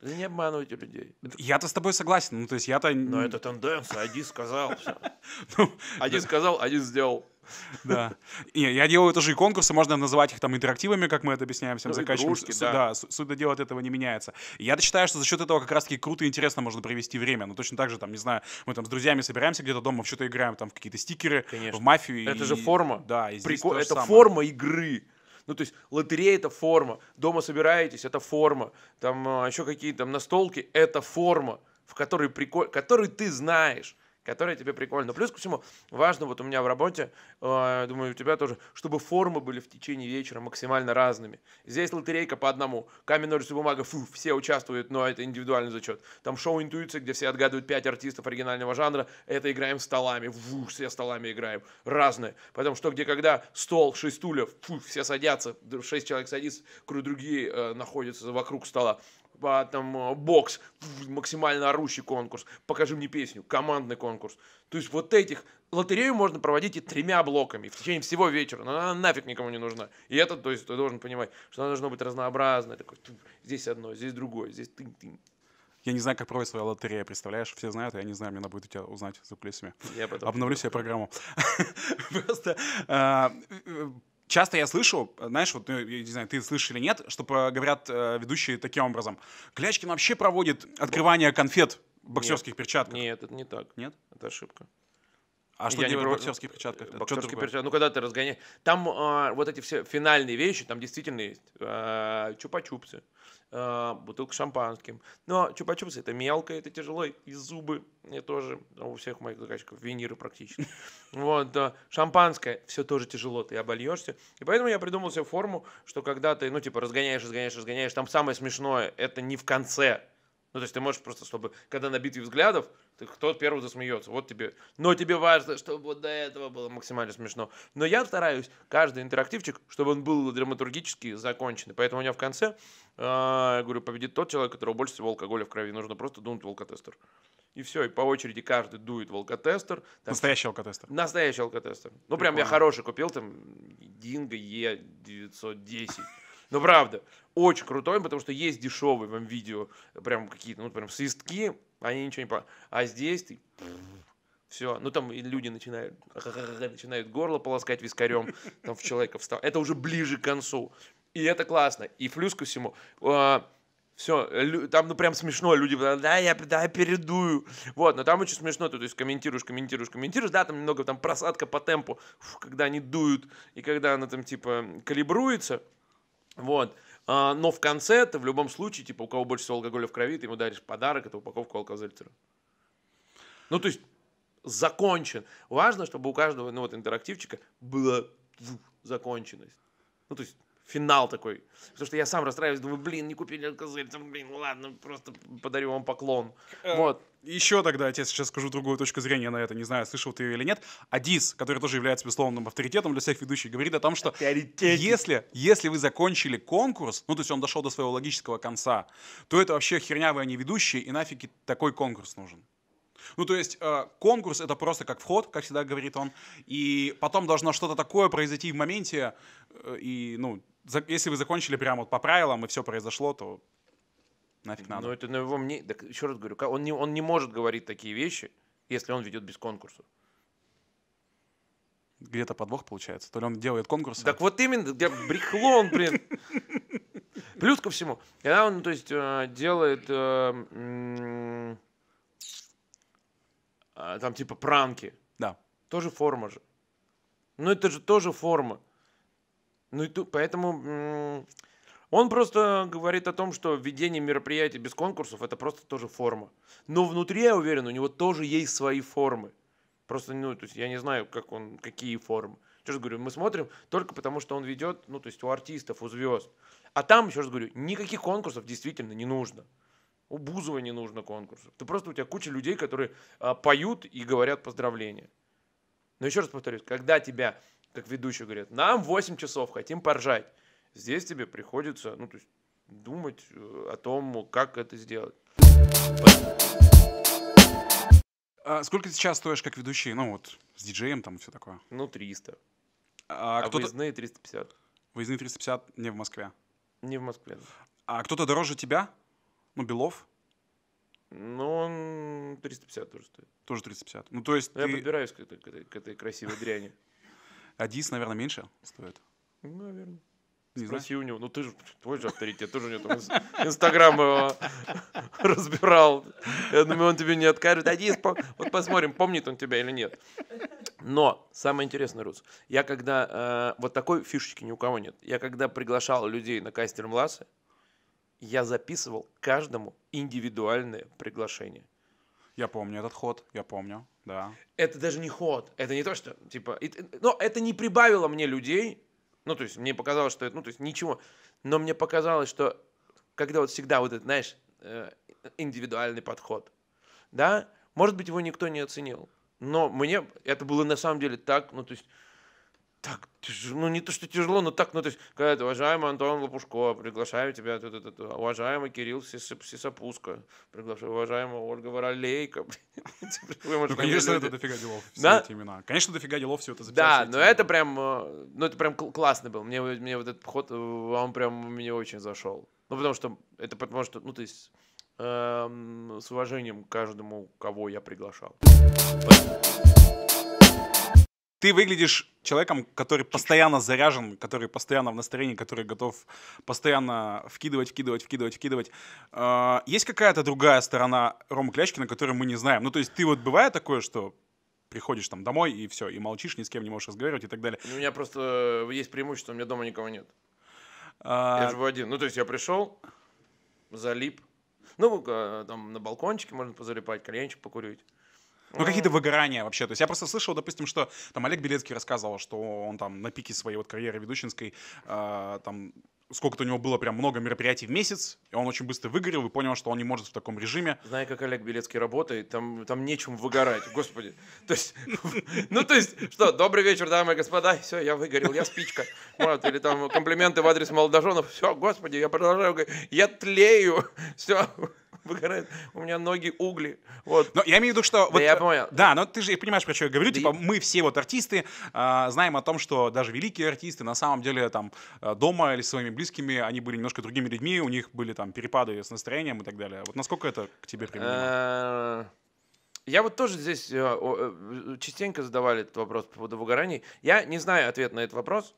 Да не обманывайте людей. Я-то с тобой согласен, ну, то есть, я-то... Но это тенденция, один сказал, ну, один сказал, один сделал. Да. Не, я делаю тоже и конкурсы, можно называть их там интерактивами, как мы это объясняем всем ну, заказчикам. Да, суть дела от этого не меняется. Я считаю, что за счет этого как раз-таки круто и интересно можно провести время. Но ну, точно так же, там, не знаю, мы там с друзьями собираемся где-то дома, в что-то играем, там, в какие-то стикеры, в мафию. Это же форма. Да, Это форма игры. Ну, то есть лотерея – это форма, дома собираетесь – это форма, там а, еще какие-то там настолки – это форма, в которой, приколь... который ты знаешь которые тебе прикольно. Плюс ко всему, важно вот у меня в работе, э, думаю, у тебя тоже, чтобы формы были в течение вечера максимально разными. Здесь лотерейка по одному, камень, ножницы, бумага, фу, все участвуют, но это индивидуальный зачет. Там шоу «Интуиция», где все отгадывают пять артистов оригинального жанра, это играем столами, фу, все столами играем, разные. Потом что, где, когда, стол, шесть стульев, фу, все садятся, шесть человек садится, другие э, находятся вокруг стола там э, бокс, максимально орущий конкурс, покажи мне песню, командный конкурс. То есть вот этих лотерею можно проводить и тремя блоками в течение всего вечера, но она нафиг никому не нужна. И это, то есть ты должен понимать, что она должна быть разнообразной, такой, здесь одно, здесь другое, здесь тынь-тынь. Я не знаю, как проводит своя лотерея, представляешь? Все знают, а я не знаю, мне надо будет у тебя узнать за кулисами. Я потом Обновлю себе программу. Просто э, часто я слышу, знаешь, вот, ну, я не знаю, ты слышишь или нет, что говорят э, ведущие таким образом. Клячкин вообще проводит открывание конфет в боксерских нет, перчатках. Нет, это не так. Нет? Это ошибка. А что делать не... в боксерских перчатках? Боксерские перчатки, ну когда ты разгоняешь. Там э, вот эти все финальные вещи, там действительно есть э, чупа-чупсы. Э, бутылка шампанским. Но ну, а чупа-чупсы это мелко, это тяжело, и зубы мне тоже, у всех моих заказчиков виниры практически. Вот, шампанское, все тоже тяжело, ты обольешься. И поэтому я придумал себе форму, что когда ты, ну, типа, разгоняешь, разгоняешь, разгоняешь, там самое смешное, это не в конце, ну, то есть ты можешь просто, чтобы, когда на битве взглядов, ты, кто первый засмеется, вот тебе. Но тебе важно, чтобы вот до этого было максимально смешно. Но я стараюсь каждый интерактивчик, чтобы он был драматургически закончен. Поэтому у меня в конце а, я говорю, победит тот человек, у которого больше всего алкоголя в крови. Нужно просто дунуть волкотестер. И все, и по очереди каждый дует волкотестер. Там... Настоящий алкотестер. Настоящий алкотестер. Ну, Прикольно. прям я хороший купил, там, Динго Е910. Ну, правда, очень крутой, потому что есть дешевые вам видео, прям какие-то, ну, прям свистки, они ничего не по... А здесь ты... Все, ну там и люди начинают, начинают горло полоскать вискарем, там в человека встал. Это уже ближе к концу. И это классно. И плюс ко всему, а, все, там, ну, прям смешно, люди, да, я, да, я передую, вот, но там очень смешно, ты, то есть, комментируешь, комментируешь, комментируешь, да, там немного, там, просадка по темпу, фу, когда они дуют, и когда она, там, типа, калибруется, вот, а, но в конце ты, в любом случае, типа, у кого больше всего алкоголя в крови, ты ему даришь подарок, это упаковка алкозельтера. Ну, то есть, закончен. Важно, чтобы у каждого, ну, вот, интерактивчика была законченность. Ну, то есть, финал такой. Потому что я сам расстраиваюсь, думаю, блин, не купили козырь, там, блин, ладно, просто подарю вам поклон. Э, вот. Еще тогда я тебе сейчас скажу другую точку зрения на это, не знаю, слышал ты ее или нет. Адис, который тоже является безусловным авторитетом для всех ведущих, говорит о том, что если, если вы закончили конкурс, ну то есть он дошел до своего логического конца, то это вообще херня, вы не ведущие, и нафиг такой конкурс нужен. Ну, то есть э, конкурс это просто как вход, как всегда говорит он, и потом должно что-то такое произойти в моменте, э, и, ну, если вы закончили прямо вот по правилам и все произошло, то нафиг надо. Ну это на ну, его мне Так, еще раз говорю, он не, он не может говорить такие вещи, если он ведет без конкурса. Где-то подвох получается. То ли он делает конкурс? Так а вот именно, где брехло он, блин. Плюс ко всему, когда он, ну, то есть, э, делает э, а, там типа пранки. Да. Тоже форма же. Ну это же тоже форма. Ну и тут, поэтому он просто говорит о том, что введение мероприятий без конкурсов это просто тоже форма. Но внутри, я уверен, у него тоже есть свои формы. Просто, ну, то есть я не знаю, как он, какие формы. Еще раз говорю, мы смотрим только потому, что он ведет, ну, то есть у артистов, у звезд. А там, еще раз говорю, никаких конкурсов действительно не нужно. У Бузова не нужно конкурсов. Ты просто у тебя куча людей, которые а, поют и говорят поздравления. Но еще раз повторюсь, когда тебя как ведущий говорит, нам 8 часов, хотим поржать. Здесь тебе приходится, ну, то есть, думать э, о том, как это сделать. А сколько ты сейчас стоишь как ведущий? Ну, вот, с диджеем там и все такое. Ну, 300. А, а кто выездные 350. Выездные 350 не в Москве? Не в Москве. А кто-то дороже тебя? Ну, Белов? Ну, он 350 тоже стоит. Тоже 350. Ну, то есть. Ну, ты... Я подбираюсь к, этой, к этой красивой дряни. Адис, наверное, меньше стоит? Наверное. Не Спроси знаю. у него. Ну ты же, твой же авторитет, тоже нет. Инстаграм его разбирал. Я думаю, он тебе не откажет. Один, а вот посмотрим, помнит он тебя или нет. Но самое интересное, Рус, я когда... Э, вот такой фишечки ни у кого нет. Я когда приглашал людей на кастер Мласы, я записывал каждому индивидуальное приглашение. Я помню этот ход, я помню, да. Это даже не ход, это не то, что, типа, it, э, но это не прибавило мне людей, ну, то есть мне показалось, что это, ну, то есть ничего, но мне показалось, что когда вот всегда вот этот, знаешь, э, индивидуальный подход, да, может быть, его никто не оценил, но мне это было на самом деле так, ну, то есть так, ну не то, что тяжело, но так, ну то есть, когда уважаемый Антон Лопушко, приглашаю тебя, ту -ту -ту уважаемый Кирилл Сисопуска, приглашаю уважаемого Ольга Воролейко. Типа, ну, конечно, это дофига делов, все эти имена. Конечно, дофига делов все это записать. Да, но это прям, э, ну это прям классно был. Мне, мне вот этот ход, э, он прям мне очень зашел. Ну, потому что это потому что, ну, то есть, эм, с уважением каждому, кого я приглашал ты выглядишь человеком, который постоянно заряжен, который постоянно в настроении, который готов постоянно вкидывать, вкидывать, вкидывать, вкидывать. А, есть какая-то другая сторона Рома Клячкина, которую мы не знаем? Ну, то есть ты вот бывает такое, что приходишь там домой и все, и молчишь, ни с кем не можешь разговаривать и так далее. Ну, у меня просто э, есть преимущество, у меня дома никого нет. А... Я живу один. Ну, то есть я пришел, залип. Ну, э, там на балкончике можно позалипать, кальянчик покурить. Ну, какие-то выгорания вообще. То есть я просто слышал, допустим, что там Олег Белецкий рассказывал, что он там на пике своей вот карьеры ведущинской, э, а, там сколько-то у него было прям много мероприятий в месяц, и он очень быстро выгорел и понял, что он не может в таком режиме. Знаю, как Олег Белецкий работает, там, там нечем выгорать, господи. То есть, ну то есть, что, добрый вечер, дамы и господа, все, я выгорел, я спичка. Вот, или там комплименты в адрес молодоженов, все, господи, я продолжаю, я тлею, все выгорает, у меня ноги угли. Вот. Но я имею в виду, что... Да вот, я понял. Да, но ты же понимаешь, про что я говорю. Да типа, я... мы все вот артисты э, знаем о том, что даже великие артисты на самом деле там э, дома или с своими близкими, они были немножко другими людьми, у них были там перепады с настроением и так далее. Вот насколько это к тебе применимо? Э, я вот тоже здесь э, частенько задавали этот вопрос по поводу выгораний. Я не знаю ответ на этот вопрос.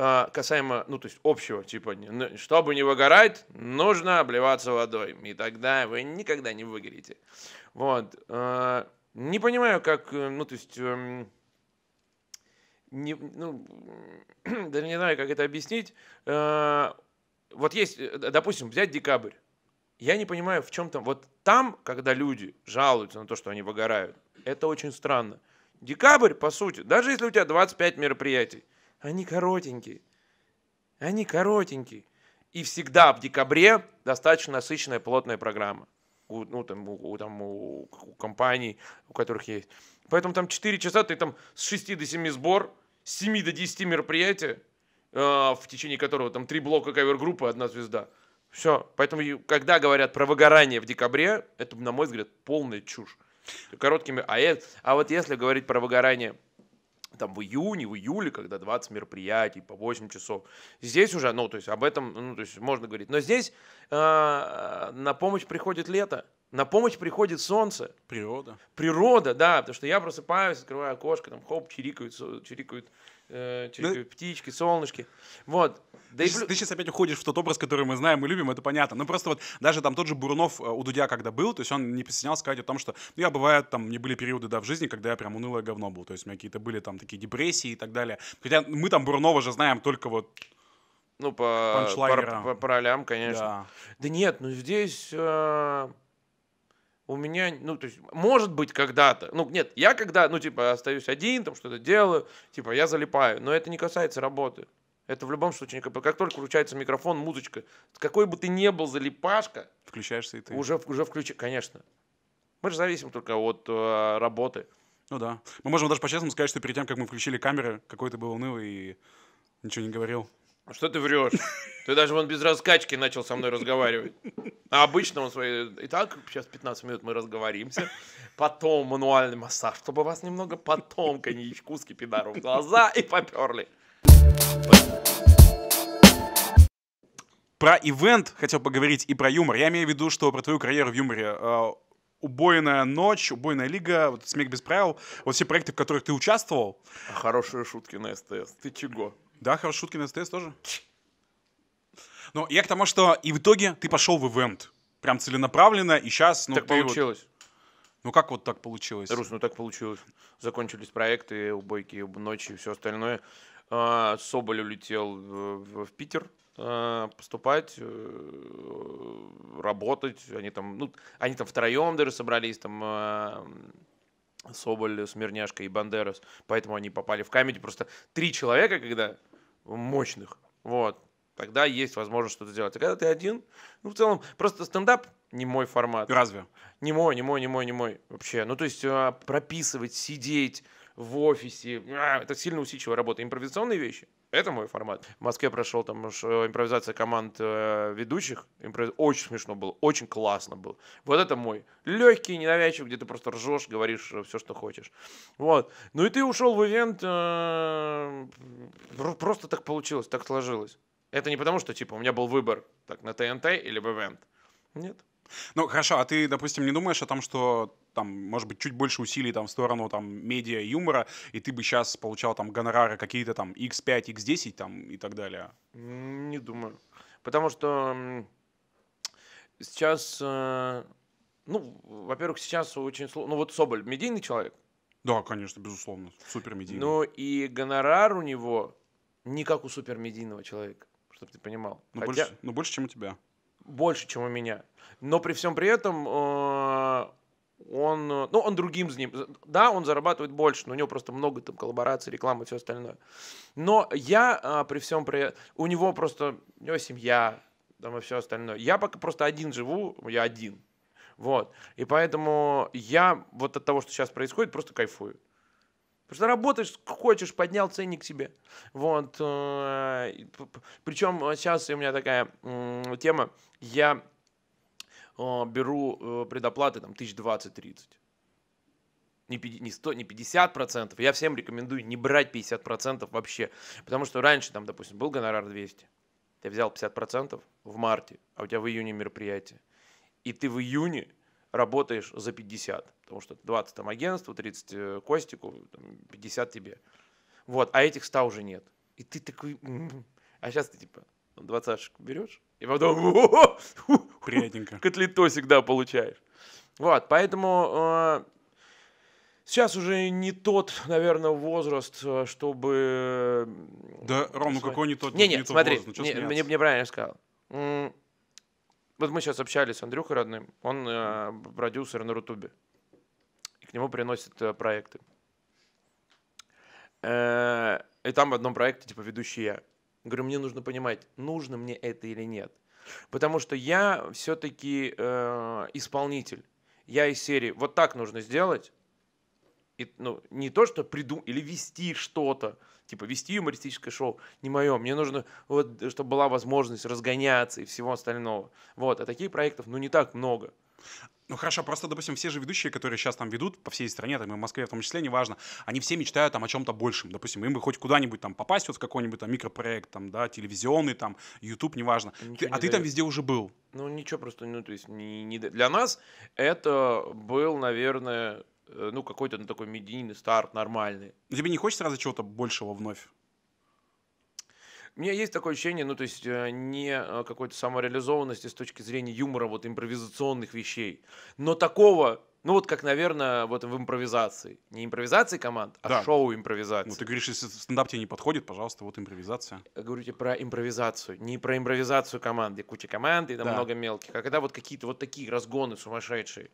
А, касаемо, ну, то есть общего, типа, ну, чтобы не выгорать, нужно обливаться водой, и тогда вы никогда не выгорите. Вот. А, не понимаю, как, э, ну, то есть, эм, не, ну, даже не знаю, как это объяснить. А, вот есть, э, допустим, взять декабрь. Я не понимаю, в чем там. Вот там, когда люди жалуются на то, что они выгорают, это очень странно. Декабрь, по сути, даже если у тебя 25 мероприятий, они коротенькие. Они коротенькие. И всегда в декабре достаточно насыщенная плотная программа. У, ну, там, у, там, у, у компаний, у которых есть. Поэтому там 4 часа, ты там с 6 до 7 сбор, с 7 до 10 мероприятия, э, в течение которого там три блока кавер-группы, одна звезда. Все. Поэтому, когда говорят про выгорание в декабре, это, на мой взгляд, полная чушь. Короткими. А, это, а вот если говорить про выгорание там в июне, в июле, когда 20 мероприятий по 8 часов. Здесь уже, ну, то есть об этом, ну, то есть можно говорить. Но здесь э, на помощь приходит лето, на помощь приходит солнце. Природа. Природа, да, потому что я просыпаюсь, открываю окошко, там хоп, чирикают, чирикают э, ну, типа, птички, солнышки. Вот. Да ты, ты сейчас опять уходишь в тот образ, который мы знаем и любим, это понятно. но ну, просто вот даже там тот же Бурунов э, у Дудя когда был, то есть он не постеснялся сказать о том, что ну, я бывает там, мне были периоды, да, в жизни, когда я прям унылое говно был, то есть у меня какие-то были там такие депрессии и так далее. Хотя мы там Бурунова же знаем только вот ну, по, по, по, по ролям, конечно. Да. да нет, ну здесь... Э у меня, ну, то есть, может быть, когда-то, ну, нет, я когда, ну, типа, остаюсь один, там, что-то делаю, типа, я залипаю, но это не касается работы. Это в любом случае, как только включается микрофон, музычка, какой бы ты ни был залипашка, включаешься и ты. Уже, уже включи, конечно. Мы же зависим только от э, работы. Ну да. Мы можем даже по-честному сказать, что перед тем, как мы включили камеры, какой то был унылый и ничего не говорил. Что ты врешь? Ты даже вон без раскачки начал со мной разговаривать. А обычно он свой, итак, сейчас 15 минут мы разговоримся, потом мануальный массаж, чтобы вас немного, потом коньячку с кипидаром в глаза и поперли. Про ивент хотел поговорить и про юмор. Я имею в виду, что про твою карьеру в юморе э, убойная ночь, убойная лига, вот смех без правил, вот все проекты, в которых ты участвовал. А хорошие шутки на СТС. Ты чего? Да, хорошие шутки на СТС тоже. Ч но я к тому, что и в итоге ты пошел в ивент. Прям целенаправленно, и сейчас... Ну, так получилось. Вот... Ну как вот так получилось? Рус, ну так получилось. Закончились проекты, убойки, ночи и все остальное. А, Соболь улетел в, Питер а, поступать, э, работать. Они там, ну, они там втроем даже собрались, там а, Соболь, Смирняшка и Бандерас. Поэтому они попали в камеди. Просто три человека, когда мощных, вот, тогда есть возможность что-то делать. А когда ты один, ну, в целом, просто стендап не мой формат. Разве? Не мой, не мой, не мой, не мой вообще. Ну, то есть а, прописывать, сидеть в офисе, а, это сильно усидчивая работа. Импровизационные вещи — это мой формат. В Москве прошел там уж э, импровизация команд э, ведущих. Импровиз... Очень смешно было, очень классно было. Вот это мой. Легкий, ненавязчивый, где ты просто ржешь, говоришь э, все, что хочешь. Вот. Ну и ты ушел в ивент, э, просто так получилось, так сложилось. Это не потому, что, типа, у меня был выбор так, на ТНТ или БВНТ. Нет. Ну, хорошо, а ты, допустим, не думаешь о том, что там, может быть, чуть больше усилий там в сторону там медиа юмора, и ты бы сейчас получал там гонорары какие-то там x5, x10 там и так далее? Не думаю. Потому что сейчас, э, ну, во-первых, сейчас очень сложно. Ну, вот Соболь медийный человек. Да, конечно, безусловно, супер медийный. Ну, и гонорар у него не как у супер медийного человека чтобы ты понимал. Ну, Хотя... больше, ну больше, чем у тебя. Больше, чем у меня. Но при всем при этом э, он, ну, он другим за ним. Да, он зарабатывает больше, но у него просто много там коллабораций, рекламы и все остальное. Но я э, при всем при... У него просто... У него семья, там и все остальное. Я пока просто один живу, я один. Вот. И поэтому я вот от того, что сейчас происходит, просто кайфую. Потому что работаешь, хочешь, поднял ценник себе. Вот. Э, Причем сейчас э, у меня такая тема. Я э, беру предоплаты там 1020-30. Не 100, не 50 процентов. Я всем рекомендую не брать 50 процентов вообще. Потому что раньше там, допустим, был гонорар 200. Ты взял 50 процентов в марте, а у тебя в июне мероприятие. И ты в июне работаешь за 50. Потому что 20 там агентству, 30 э, Костику, 50 тебе. Вот, а этих 100 уже нет. И ты такой... А сейчас ты типа 20 берешь, и потом... Приятненько. Котлетосик, да, получаешь. Вот, поэтому э, Сейчас уже не тот, наверное, возраст, э, чтобы... Да, Ром, ну какой не тот, не, не, не смотри, тот возраст? Не, мне, мне правильно сказал. Вот мы сейчас общались с Андрюхой родным, он э, продюсер на Рутубе к нему приносят э, проекты. Э, и там в одном проекте, типа, ведущий я. Говорю, мне нужно понимать, нужно мне это или нет. Потому что я все-таки э, исполнитель. Я из серии вот так нужно сделать. И, ну, не то, что приду или вести что-то, типа вести юмористическое шоу, не мое. Мне нужно, вот, чтобы была возможность разгоняться и всего остального. Вот, а таких проектов, ну, не так много. Ну хорошо, просто, допустим, все же ведущие, которые сейчас там ведут по всей стране, там и в Москве в том числе, неважно, они все мечтают там о чем-то большем. Допустим, им бы хоть куда-нибудь там попасть, вот в какой-нибудь там микропроект, там, да, телевизионный, там, YouTube, неважно. Ничего ты, а не а дает. ты там везде уже был. Ну ничего просто, ну то есть не, не... для нас это был, наверное, э, ну какой-то ну, такой медийный старт нормальный. Тебе не хочется сразу чего-то большего вновь? У меня есть такое ощущение, ну, то есть э, не э, какой-то самореализованности с точки зрения юмора, вот импровизационных вещей, но такого, ну, вот как, наверное, вот в импровизации. Не импровизации команд, а да. шоу импровизации. Ну, ты говоришь, если стендап тебе не подходит, пожалуйста, вот импровизация. Я говорю тебе про импровизацию, не про импровизацию команды, куча команд и там да. много мелких, а когда вот какие-то вот такие разгоны сумасшедшие.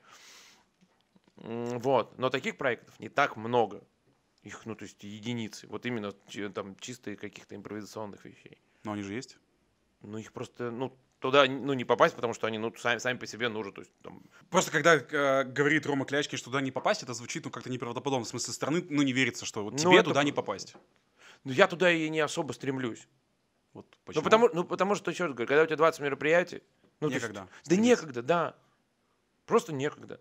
Вот, но таких проектов не так много. Их, ну, то есть единицы. Вот именно там чистые каких-то импровизационных вещей. Но они же есть. Ну, их просто, ну, туда ну, не попасть, потому что они ну, сами, сами по себе нужны. То есть, там... Просто когда э, говорит Рома Клячки, что туда не попасть, это звучит ну, как-то неправдоподобно. В смысле, стороны ну, не верится, что вот ну, тебе это... туда не попасть. Ну, я туда и не особо стремлюсь. Вот ну, почему? Ну, потому, ну, потому что, еще раз говорю, когда у тебя 20 мероприятий... Ну, некогда. Есть, да некогда, да. Просто некогда.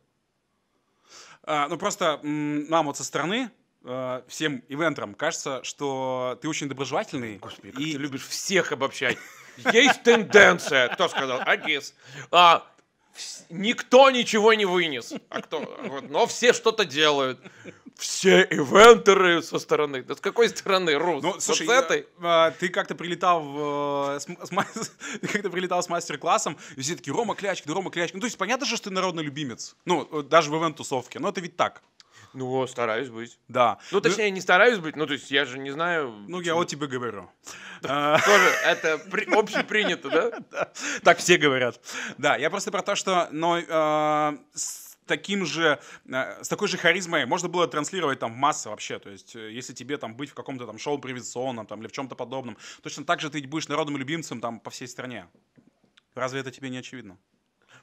А, ну, просто нам вот со стороны Э, всем ивентерам кажется, что ты очень доброжелательный. Господи, как и... ты любишь всех обобщать. Есть тенденция, кто сказал, Агис. А, никто ничего не вынес. А кто? Вот, но все что-то делают. Все ивентеры со стороны. Да с какой стороны, Рус? Ну, слушай, с этой? Я, э, а, э, ты как-то прилетал, в, с, как прилетал с мастер-классом, и все такие, Рома Клячкин, Рома Клячкин. Ну, то есть понятно же, что ты народный любимец. Ну, даже в ивент-тусовке. Но это ведь так. Ну, стараюсь быть. Да. Ну, ну точнее, ну, не стараюсь быть, ну, то есть я же не знаю... Ну, я вот тебе говорю. А. Тоже это общепринято, да? Так все говорят. Да, я просто про то, что, но а, таким же, а, с такой же харизмой можно было транслировать там в массы вообще. То есть, э, если тебе там быть в каком-то там шоу привизационном там или в чем-то подобном, точно так же ты будешь народным любимцем там по всей стране. Разве это тебе не очевидно?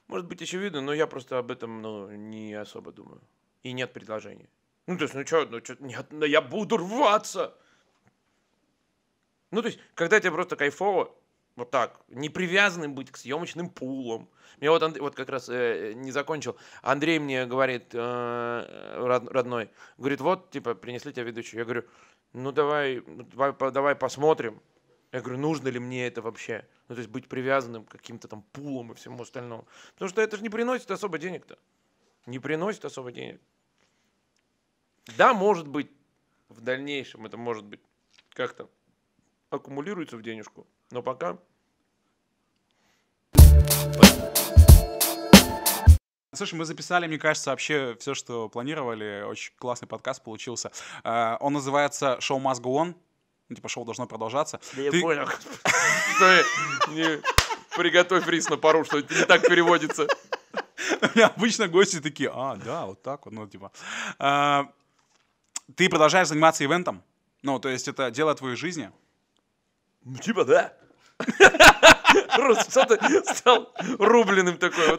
Может быть, очевидно, но я просто об этом ну, не особо думаю и нет предложения. Ну, то есть, ну что, ну что, нет, ну я буду рваться. Ну, то есть, когда тебе просто кайфово, вот так, не привязанным быть к съемочным пулам. Мне вот, Андрей, вот как раз э, э, не закончил. Андрей мне говорит, э, э родной, говорит, вот, типа, принесли тебя ведущую. Я говорю, ну давай, ну, давай, давай посмотрим. Я говорю, нужно ли мне это вообще? Ну, то есть быть привязанным к каким-то там пулам и всему остальному. Потому что это же не приносит особо денег-то не приносит особо денег. Да, может быть, в дальнейшем это может быть как-то аккумулируется в денежку, но пока... Слушай, мы записали, мне кажется, вообще все, что планировали. Очень классный подкаст получился. А, он называется «Шоу must go on». Ну, типа, шоу должно продолжаться. Да я понял. Приготовь рис на пару, что это не так переводится. Обычно гости такие, а, да, вот так вот, ну, типа. А, ты продолжаешь заниматься ивентом? Ну, то есть это дело твоей жизни? Ну, типа, да. Просто что ты стал рубленым такой. Вот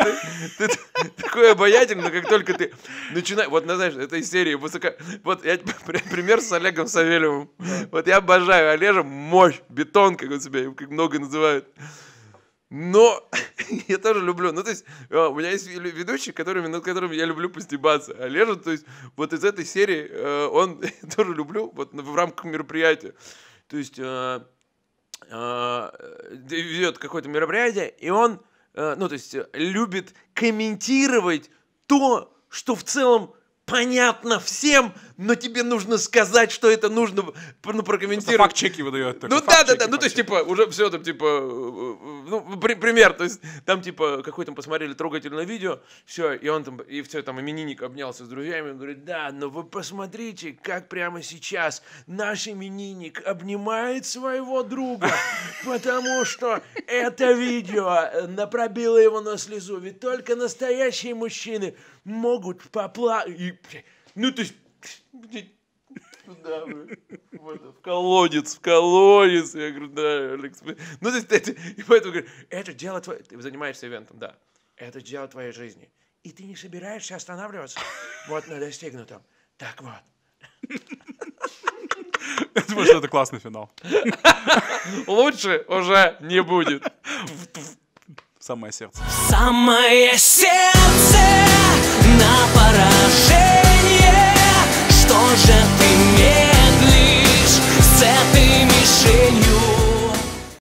ты, ты, такой обаятельный, но как только ты начинаешь... Вот, ну, знаешь, этой серии высоко... Вот я пример с Олегом Савельевым. Вот я обожаю Олежа, мощь, бетон, как он себя как много называют. Но я тоже люблю. Ну, то есть, а, у меня есть ведущий, которыми, над которым я люблю постебаться. А Лежа, то есть, вот из этой серии, э, он тоже люблю, вот в рамках мероприятия. То есть, а, а, э, ведет какое-то мероприятие, и он, э, ну, то есть, любит комментировать то, что в целом понятно всем, но тебе нужно сказать, что это нужно ну, прокомментировать. Факт-чеки выдает. Ну да, да, да. Ну то есть типа уже все там типа ну при, пример, то есть там типа какой там посмотрели трогательное видео, все и он там и все там именинник обнялся с друзьями, он говорит, да, но вы посмотрите, как прямо сейчас наш именинник обнимает своего друга, потому что это видео э, напробило его на слезу, ведь только настоящие мужчины могут поплакать. Ну, то есть, Туда, в колодец, в колодец. Я говорю, да, Алекс. Ну, то есть, это, и поэтому говорю, это дело твое. Ты занимаешься ивентом, да. Это дело твоей жизни. И ты не собираешься останавливаться вот на достигнутом. Так вот. Я думаю, что это классный финал. Лучше уже не будет. Самое сердце. Самое сердце на поражение. Может ты медлишь с этой мишенью